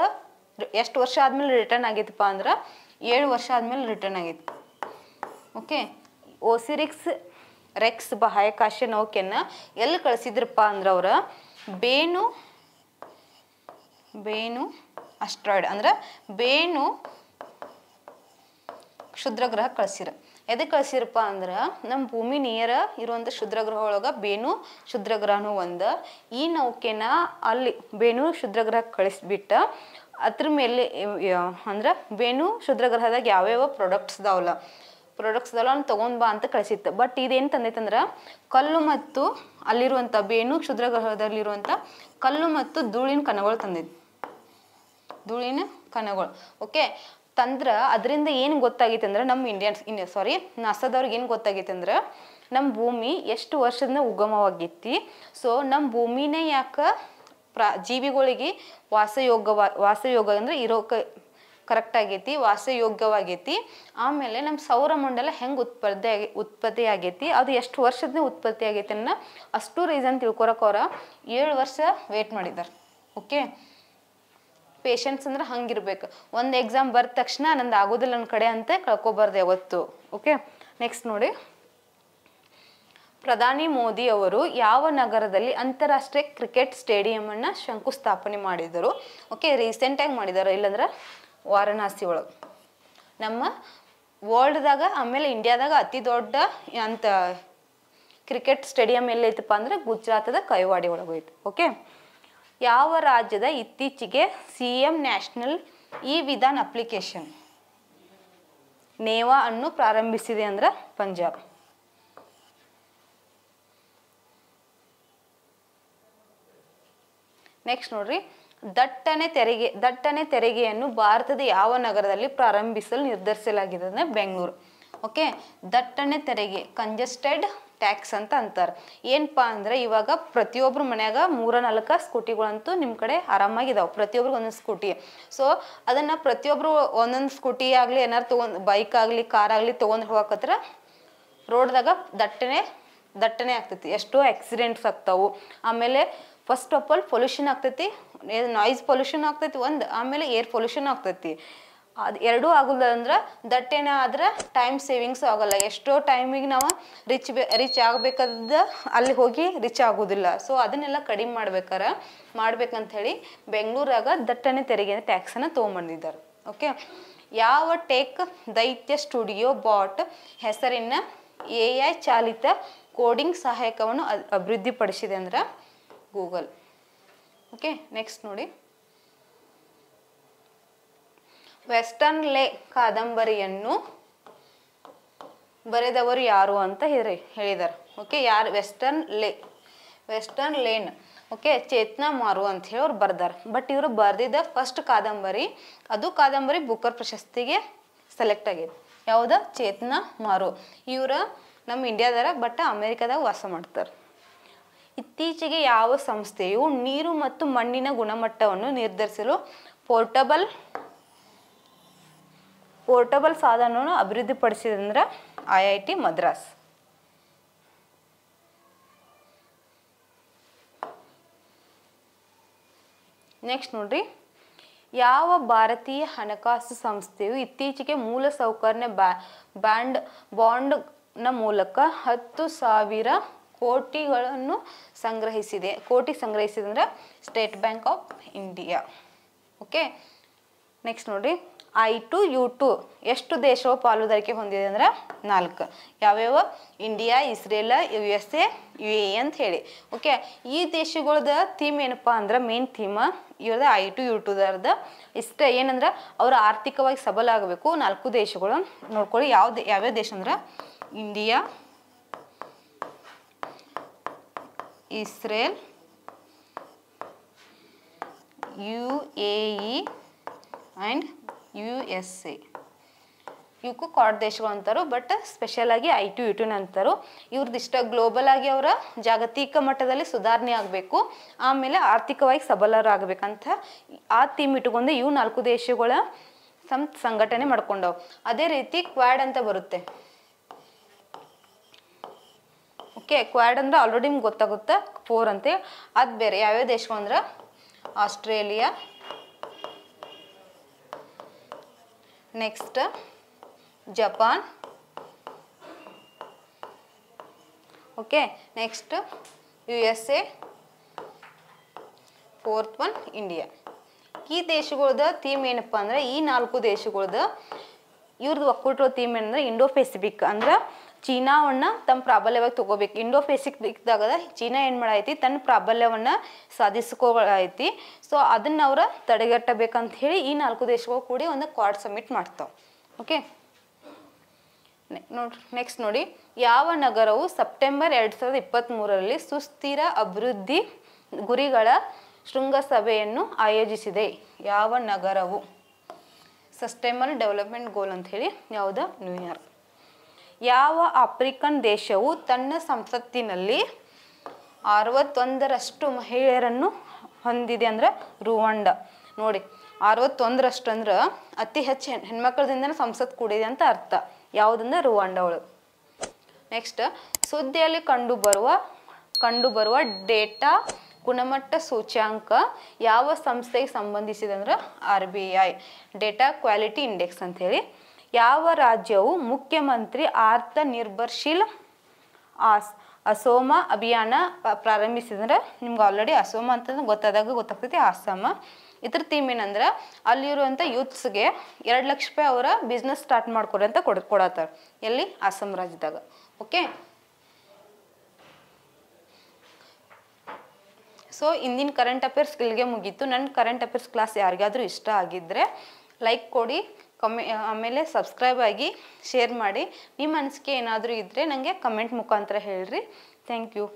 ಎಷ್ಟು ವರ್ಷ ಆದಮೇಲೆ ರಿಟರ್ನ್ ಆಗೈತಪ್ಪ ಅಂದ್ರೆ ಏಳು ವರ್ಷ ಆದಮೇಲೆ ರಿಟರ್ನ್ ಆಗಿತ್ತು ಓಕೆ ಓಸಿರಿಕ್ಸ್ ರೆಕ್ಸ್ ಬಾಹ್ಯಾಕಾಶ ನೌಕೆಯನ್ನು ಎಲ್ಲಿ ಕಳಿಸಿದ್ರಪ್ಪ ಅಂದ್ರೆ ಅವರು ಬೇನು ಬೇನು ಅಸ್ಟ್ರಾಯ್ಡ್ ಅಂದ್ರೆ ಬೇನು ಕ್ಷುದ್ರ ಗ್ರಹ ಕಳಿಸಿರ ಎದಕ್ಕೆ ಕಳಿಸಿರಪ್ಪ ಅಂದ್ರೆ ನಮ್ಮ ಭೂಮಿ ನಿಯರ ಇರುವಂಥ ಕ್ಷುದ್ರಗ್ರಹ ಒಳಗೆ ಬೇನು ಕ್ಷುದ್ರಗ್ರಹನೂ ಒಂದು ಈ ನೌಕೆನ ಅಲ್ಲಿ ಬೇನು ಕ್ಷುದ್ರಗ್ರಹ ಕಳಿಸ್ಬಿಟ್ಟ ಅದ್ರ ಮೇಲೆ ಅಂದ್ರೆ ಬೇನು ಕ್ಷುದ್ರಗ್ರಹದಾಗ ಯಾವ್ಯಾವ ಪ್ರಾಡಕ್ಟ್ಸ್ ಅದಾವಲ್ಲ ಪ್ರಾಡಕ್ಟ್ಸ್ದೆಲ್ಲ ತೊಗೊಂಡು ಬಾ ಅಂತ ಕಳಿಸಿತ್ತು ಬಟ್ ಇದೇನು ತಂದೈತಂದ್ರೆ ಕಲ್ಲು ಮತ್ತು ಅಲ್ಲಿರುವಂಥ ಬೇಣು ಗ್ರಹದಲ್ಲಿರುವಂಥ ಕಲ್ಲು ಮತ್ತು ಧೂಳಿನ ಕಣಗಳು ತಂದೈತಿ ಧೂಳಿನ ಕಣಗಳು ಓಕೆ ತಂದ್ರ ಅದರಿಂದ ಏನು ಗೊತ್ತಾಗೈತೆ ಅಂದ್ರೆ ನಮ್ಮ ಇಂಡಿಯನ್ಸ್ ಇಂಡಿಯಾ ಸಾರಿ ನಾಸಾದವ್ರಿಗೆ ಏನು ಗೊತ್ತಾಗೈತೆ ಅಂದ್ರೆ ನಮ್ಮ ಭೂಮಿ ಎಷ್ಟು ವರ್ಷದಿಂದ ಉಗಮವಾಗೈತಿ ಸೊ ನಮ್ಮ ಭೂಮಿನೇ ಯಾಕೆ ಪ್ರಾ ಜೀವಿಗಳಿಗೆ ವಾಸಯೋಗ ವಾಸಯೋಗ ಅಂದರೆ ಇರೋಕೆ ಕರೆಕ್ಟ್ ಆಗೈತಿ ವಾಸಯೋಗ್ಯವಾಗೈತಿ ಆಮೇಲೆ ನಮ್ಮ ಸೌರಮಂಡಲ ಹೆಂಗೆ ಉತ್ಪತ್ತಿ ಆಗಿ ಉತ್ಪತ್ತಿ ಆಗೈತಿ ಅದು ಎಷ್ಟು ವರ್ಷದ ಉತ್ಪತ್ತಿ ಆಗೈತಿ ಅನ್ನೋ ಅಷ್ಟು ರೀಸನ್ ಅವ್ರ ಏಳು ವರ್ಷ ವೇಟ್ ಮಾಡಿದ್ದಾರೆ ಓಕೆ ಪೇಷನ್ಸ್ ಅಂದ್ರೆ ಹಂಗಿರ್ಬೇಕು ಒಂದು ಎಕ್ಸಾಮ್ ಬರ್ದ ತಕ್ಷಣ ನಂದು ಆಗೋದಿಲ್ಲ ನನ್ನ ಕಡೆ ಅಂತ ಕಳ್ಕೊಬಾರ್ದು ಯಾವತ್ತು ಓಕೆ ನೆಕ್ಸ್ಟ್ ನೋಡಿ ಪ್ರಧಾನಿ ಮೋದಿ ಅವರು ಯಾವ ನಗರದಲ್ಲಿ ಅಂತಾರಾಷ್ಟ್ರೀಯ ಕ್ರಿಕೆಟ್ ಸ್ಟೇಡಿಯಂ ಅನ್ನು ಶಂಕುಸ್ಥಾಪನೆ ಮಾಡಿದರು ಓಕೆ ರೀಸೆಂಟಾಗಿ ಮಾಡಿದ್ದಾರೆ ಇಲ್ಲಾಂದ್ರೆ ವಾರಣಾಸಿ ಒಳಗೆ ನಮ್ಮ ವರ್ಲ್ಡ್ದಾಗ ಆಮೇಲೆ ಇಂಡಿಯಾದಾಗ ಅತಿ ದೊಡ್ಡ ಅಂತ ಕ್ರಿಕೆಟ್ ಸ್ಟೇಡಿಯಂ ಎಲ್ಲೈತಪ್ಪ ಅಂದ್ರೆ ಗುಜರಾತದ ಕೈವಾಡಿ ಒಳಗೋಯ್ತು ಓಕೆ ಯಾವ ರಾಜ್ಯದ ಇತ್ತೀಚೆಗೆ C M national e Vidhan application NeVA ಅನ್ನು ಪ್ರಾರಂಭಿಸಿದೆ ಅಂದ್ರೆ ಪಂಜಾಬ್ ನೆಕ್ಸ್ಟ್ ನೋಡ್ರಿ ದಟ್ಟಣೆ ತೆರಿಗೆ ದಟ್ಟಣೆ ತೆರಿಗೆಯನ್ನು ಭಾರತದ ಯಾವ ನಗರದಲ್ಲಿ ಪ್ರಾರಂಭಿಸಲು ನಿರ್ಧರಿಸಲಾಗಿದೆ ಅಂದರೆ ಬೆಂಗಳೂರು ಓಕೆ ದಟ್ಟಣೆ ತೆರಿಗೆ ಕಂಜೆಸ್ಟೆಡ್ ಟ್ಯಾಕ್ಸ್ ಅಂತ ಅಂತಾರೆ ಏನಪ್ಪಾ ಅಂದರೆ ಇವಾಗ ಪ್ರತಿಯೊಬ್ಬರು ಮನೆಯಾಗ ಮೂರ ನಾಲ್ಕು ಸ್ಕೂಟಿಗಳಂತೂ ನಿಮ್ಮ ಕಡೆ ಆರಾಮಾಗಿದ್ದಾವೆ ಪ್ರತಿಯೊಬ್ರಿಗೆ ಒಂದೊಂದು ಸ್ಕೂಟಿ ಸೊ ಅದನ್ನು ಪ್ರತಿಯೊಬ್ಬರು ಒಂದೊಂದು ಸ್ಕೂಟಿ ಆಗಲಿ ಏನಾರು ತೊಗೊಂಡು ಬೈಕ್ ಆಗಲಿ ಕಾರ್ ಆಗಲಿ ತೊಗೊಂಡು ಹೋಗಕತ್ರ ರೋಡ್ದಾಗ ದಟ್ಟಣೆ ದಟ್ಟಣೆ ಆಗ್ತೈತಿ ಎಷ್ಟೋ ಆಕ್ಸಿಡೆಂಟ್ಸ್ ಆಗ್ತಾವು ಆಮೇಲೆ ಫಸ್ಟ್ ಆಫ್ ಆಲ್ ಪೊಲ್ಯೂಷನ್ ಆಗ್ತೈತಿ ನಾಯ್ಸ್ ಪೊಲ್ಯೂಷನ್ ಆಗ್ತೈತಿ ಒಂದು ಆಮೇಲೆ ಏರ್ ಪೊಲ್ಯೂಷನ್ ಆಗ್ತೈತಿ ಅದು ಎರಡೂ ಆಗಲ್ಲ ಅಂದ್ರೆ ದಟ್ ಆದ್ರೆ ಟೈಮ್ ಸೇವಿಂಗ್ಸು ಆಗೋಲ್ಲ ಎಷ್ಟೋ ಟೈಮಿಗೆ ನಾವು ರಿಚ್ ಬೆ ರಿಚ್ ಆಗಬೇಕಾದ ಅಲ್ಲಿ ಹೋಗಿ ರಿಚ್ ಆಗೋದಿಲ್ಲ ಸೊ ಅದನ್ನೆಲ್ಲ ಕಡಿಮೆ ಮಾಡ್ಬೇಕಂತ ಹೇಳಿ ಬೆಂಗಳೂರಾಗ ದಟ್ಟಣೆ ತೆರಿಗೆ ಟ್ಯಾಕ್ಸನ್ನು ತೊಗೊಂಬಂದಿದ್ದಾರೆ ಓಕೆ ಯಾವ ಟೇಕ್ ದೈತ್ಯ ಸ್ಟುಡಿಯೋ ಬಾಟ್ ಹೆಸರಿನ ಎ ಐ ಚಾಲಿತ ಕೋಡಿಂಗ್ ಸಹಾಯಕವನ್ನು ಅಭಿವೃದ್ಧಿಪಡಿಸಿದೆ ಅಂದ್ರೆ ಗೂಗಲ್ ಓಕೆ ನೆಕ್ಸ್ಟ್ ನೋಡಿ ವೆಸ್ಟರ್ನ್ ಲೇ ಕಾದಂಬರಿಯನ್ನು ಬರೆದವರು ಯಾರು ಅಂತ ಹೇಳಿ ಹೇಳಿದ್ದಾರೆ ಓಕೆ ಯಾರು ವೆಸ್ಟರ್ನ್ ಲೇ ವೆಸ್ಟರ್ನ್ ಲೇನ್ ಓಕೆ ಚೇತನಾ ಮಾರು ಅಂತ ಹೇಳಿ ಅವ್ರು ಬರ್ದಾರೆ ಬಟ್ ಇವರು ಬರೆದಿದ್ದ ಫಸ್ಟ್ ಕಾದಂಬರಿ ಅದು ಕಾದಂಬರಿ ಬುಕ್ಕರ್ ಪ್ರಶಸ್ತಿಗೆ ಸೆಲೆಕ್ಟ್ ಆಗಿದೆ ಯಾವುದ ಚೇತನಾ ಮಾರು ಇವರು ನಮ್ಮ ಇಂಡಿಯಾದಾರ ಬಟ್ ಅಮೇರಿಕಾದಾಗ ವಾಸ ಮಾಡ್ತಾರೆ ಇತ್ತೀಚೆಗೆ ಯಾವ ಸಂಸ್ಥೆಯು ನೀರು ಮತ್ತು ಮಣ್ಣಿನ ಗುಣಮಟ್ಟವನ್ನು ನಿರ್ಧರಿಸಲು ಪೋರ್ಟಬಲ್ ಪೋರ್ಟಬಲ್ ಸಾಧನವನ್ನು ಅಭಿವೃದ್ಧಿಪಡಿಸಿದೆ ಅಂದ್ರೆ I I T Madras next ನೋಡ್ರಿ ಯಾವ ಭಾರತೀಯ ಹಣಕಾಸು ಸಂಸ್ಥೆಯು ಇತ್ತೀಚೆಗೆ ಮೂಲಸೌಕರ್ಯ ಬ್ಯಾಂಡ್ ಬಾಂಡ್ನ ಮೂಲಕ ಹತ್ತು ಸಾವಿರ ಕೋಟಿಗಳನ್ನು ಸಂಗ್ರಹಿಸಿದೆ ಕೋಟಿ ಸಂಗ್ರಹಿಸಿದೆ ಅಂದ್ರೆ State Bank of India okay next ನೋಡಿ ಐ ಟು ಯು ಟು ಎಷ್ಟು ದೇಶವು ಪಾಲುದಾರಿಕೆ ಹೊಂದಿದೆ ಅಂದ್ರೆ ನಾಲ್ಕು ಯಾವ್ಯಾವ India Israel U S A U A ಅಂತ ಹೇಳಿ ಓಕೆ ಈ ದೇಶಗಳದ ಥೀಮ್ ಏನಪ್ಪ ಅಂದ್ರೆ ಮೇನ್ ಥೀಮ್ ಇವ್ರದ ಐ ಟು ಯು ಟು ದರ್ದ ಇಷ್ಟ ಏನಂದ್ರೆ ಅವರು ಆರ್ಥಿಕವಾಗಿ ಸಬಲ ಆಗಬೇಕು ನಾಲ್ಕು ದೇಶಗಳು ನೋಡ್ಕೊಳ್ಳಿ ಯಾವ ಯಾವ್ಯಾವ ದೇಶ ಅಂದ್ರೆ India Israel U A E and U S A ಇವಕ್ಕೂ ಕಾಡ್ ದೇಶಗಳು ಅಂತಾರೋ ಬಟ್ ಆಗಿ ಐ ಟು ಯು ಅಂತಾರು ಇವ್ರದ್ದು ಇಷ್ಟ ಗ್ಲೋಬಲ್ ಆಗಿ ಅವರ ಜಾಗತಿಕ ಮಟ್ಟದಲ್ಲಿ ಸುಧಾರಣೆ ಆಗಬೇಕು ಆಮೇಲೆ ಆರ್ಥಿಕವಾಗಿ ಸಬಲರಾಗಬೇಕಂತ ಆ ಥೀಮ್ ಇಟ್ಕೊಂಡು ಇವು ನಾಲ್ಕು ದೇಶಗಳ ಸಂಘಟನೆ ಮಾಡ್ಕೊಂಡವು ಅದೇ ರೀತಿ ಕ್ವಾಡ್ ಅಂತ ಬರುತ್ತೆ ಓಕೆ ಕ್ವಾಡ್ ಅಂದ್ರೆ ಆಲ್ರೆಡಿ ನಿಮ್ಗೆ ಗೊತ್ತಾಗುತ್ತೆ ಫೋರ್ ಅಂತೇಳಿ ಅದು ಬೇರೆ ಯಾವ್ಯಾವ ದೇಶಗಳು ಅಂದ್ರೆ Australia next Japan okay next U S A fourth one India ಈ ದೇಶಗಳದ ಥೀಮ್ ಏನಪ್ಪ ಅಂದ್ರೆ ಈ ನಾಲ್ಕು ದೇಶಗಳದ ಇವ್ರದ್ದು ಒಕ್ಕೂಟ ಥೀಮ್ ಏನಂದ್ರೆ ಇಂಡೋ ಪೆಸಿಫಿಕ್ ಅಂದ್ರೆ ಚೀನಾವನ್ನ ತಮ್ಮ ಪ್ರಾಬಲ್ಯವಾಗಿ ತಗೋಬೇಕು ಇಂಡೋ ಪೆಸಿಫಿಕ್ ಇದ್ದಾಗ ಚೀನಾ ಏನು ಮಾಡೈತಿ ತನ್ನ ಪ್ರಾಬಲ್ಯವನ್ನು ಐತಿ ಸೊ ಅದನ್ನ ಅವ್ರ ತಡೆಗಟ್ಟಬೇಕಂತ ಹೇಳಿ ಈ ನಾಲ್ಕು ದೇಶಗಳು ಕೂಡ ಒಂದು ಕ್ವಾಡ್ ಸಬ್ಮಿಟ್ ಮಾಡ್ತಾವೆ ಓಕೆ ನೋಡ್ರಿ ನೆಕ್ಸ್ಟ್ ನೋಡಿ ಯಾವ ನಗರವು ಸೆಪ್ಟೆಂಬರ್ ಎರಡು ಸಾವಿರದ ಇಪ್ಪತ್ತ್ಮೂರರಲ್ಲಿ ಸುಸ್ಥಿರ ಅಭಿವೃದ್ಧಿ ಗುರಿಗಳ ಶೃಂಗಸಭೆಯನ್ನು ಆಯೋಜಿಸಿದೆ ಯಾವ ನಗರವು ಸಸ್ಟೈನಬಲ್ ಡೆವಲಪ್ಮೆಂಟ್ ಗೋಲ್ ಅಂತ ಹೇಳಿ ನ್ಯೂಯಾರ್ಕ್ ಯಾವ ಆಫ್ರಿಕನ್ ದೇಶವು ತನ್ನ ಸಂಸತ್ತಿನಲ್ಲಿ ಅರವತ್ತೊಂದರಷ್ಟು ಮಹಿಳೆಯರನ್ನು ಹೊಂದಿದೆ ಅಂದ್ರೆ ರುವಾಂಡ ನೋಡಿ ಅರವತ್ತೊಂದರಷ್ಟು ಅಂದ್ರೆ ಅತಿ ಹೆಚ್ಚು ಹೆಣ್ ಹೆಣ್ಮಕ್ಳದಿಂದ ಸಂಸತ್ ಕೂಡಿದೆ ಅಂತ ಅರ್ಥ ಯಾವುದಂದ್ರೆ ರುವಾಂಡ ನೆಕ್ಸ್ಟ್ ಸುದ್ದಿಯಲ್ಲಿ ಕಂಡುಬರುವ ಕಂಡುಬರುವ ಡೇಟಾ ಗುಣಮಟ್ಟ ಸೂಚ್ಯಾಂಕ ಯಾವ ಸಂಸ್ಥೆಗೆ ಸಂಬಂಧಿಸಿದಂದ್ರೆ R B I data quality index ಹೇಳಿ ಯಾವ ರಾಜ್ಯವು ಮುಖ್ಯಮಂತ್ರಿ ಆತ್ಮನಿರ್ಭರ್ಶೀಲ್ ಆಸ್ ಅಸೋಮ ಅಭಿಯಾನ ಪ್ರಾರಂಭಿಸಿದ್ರೆ ನಿಮ್ಗೆ ಆಲ್ರೆಡಿ ಅಸೋಮ ಅಂತ ಗೊತ್ತಾದಾಗ ಗೊತ್ತಾಗ್ತೈತಿ ಅಸ್ಸಾಮ ಇದ್ರ ಥೀಮ್ ಏನಂದ್ರೆ ಅಲ್ಲಿರುವಂಥ ಯೂತ್ಸ್ಗೆ ಎರಡು ಲಕ್ಷ ರೂಪಾಯಿ ಅವರ ಬಿಸ್ನೆಸ್ ಸ್ಟಾರ್ಟ್ ಮಾಡ್ಕೊಡಿ ಅಂತ ಕೊಡ್ ಕೊಡತ್ತಾರ ಎಲ್ಲಿ ಅಸ್ಸಾಂ ರಾಜ್ಯದಾಗ ಓಕೆ ಸೊ ಇಂದಿನ ಕರೆಂಟ್ ಅಫೇರ್ಸ್ ಇಲ್ಲಿಗೆ ಮುಗೀತು ನನ್ನ ಕರೆಂಟ್ ಅಫೇರ್ಸ್ ಕ್ಲಾಸ್ ಯಾರಿಗಾದರೂ ಇಷ್ಟ ಆಗಿದ್ರೆ ಲೈಕ್ ಕೊಡಿ ಕಮೆಂಟ್ ಆಮೇಲೆ ಸಬ್ಸ್ಕ್ರೈಬ್ ಆಗಿ แชร์ ಮಾಡಿ ನಿಮ್ಮ ಅನ್ಸ್ಕೇ ಏನಾದರೂ ಇದ್ರೆ ನನಗೆ ಕಾಮೆಂಟ್ ಮೂಲಕಂತರ ಹೇಳ್ರಿ ಥ್ಯಾಂಕ್ ಯು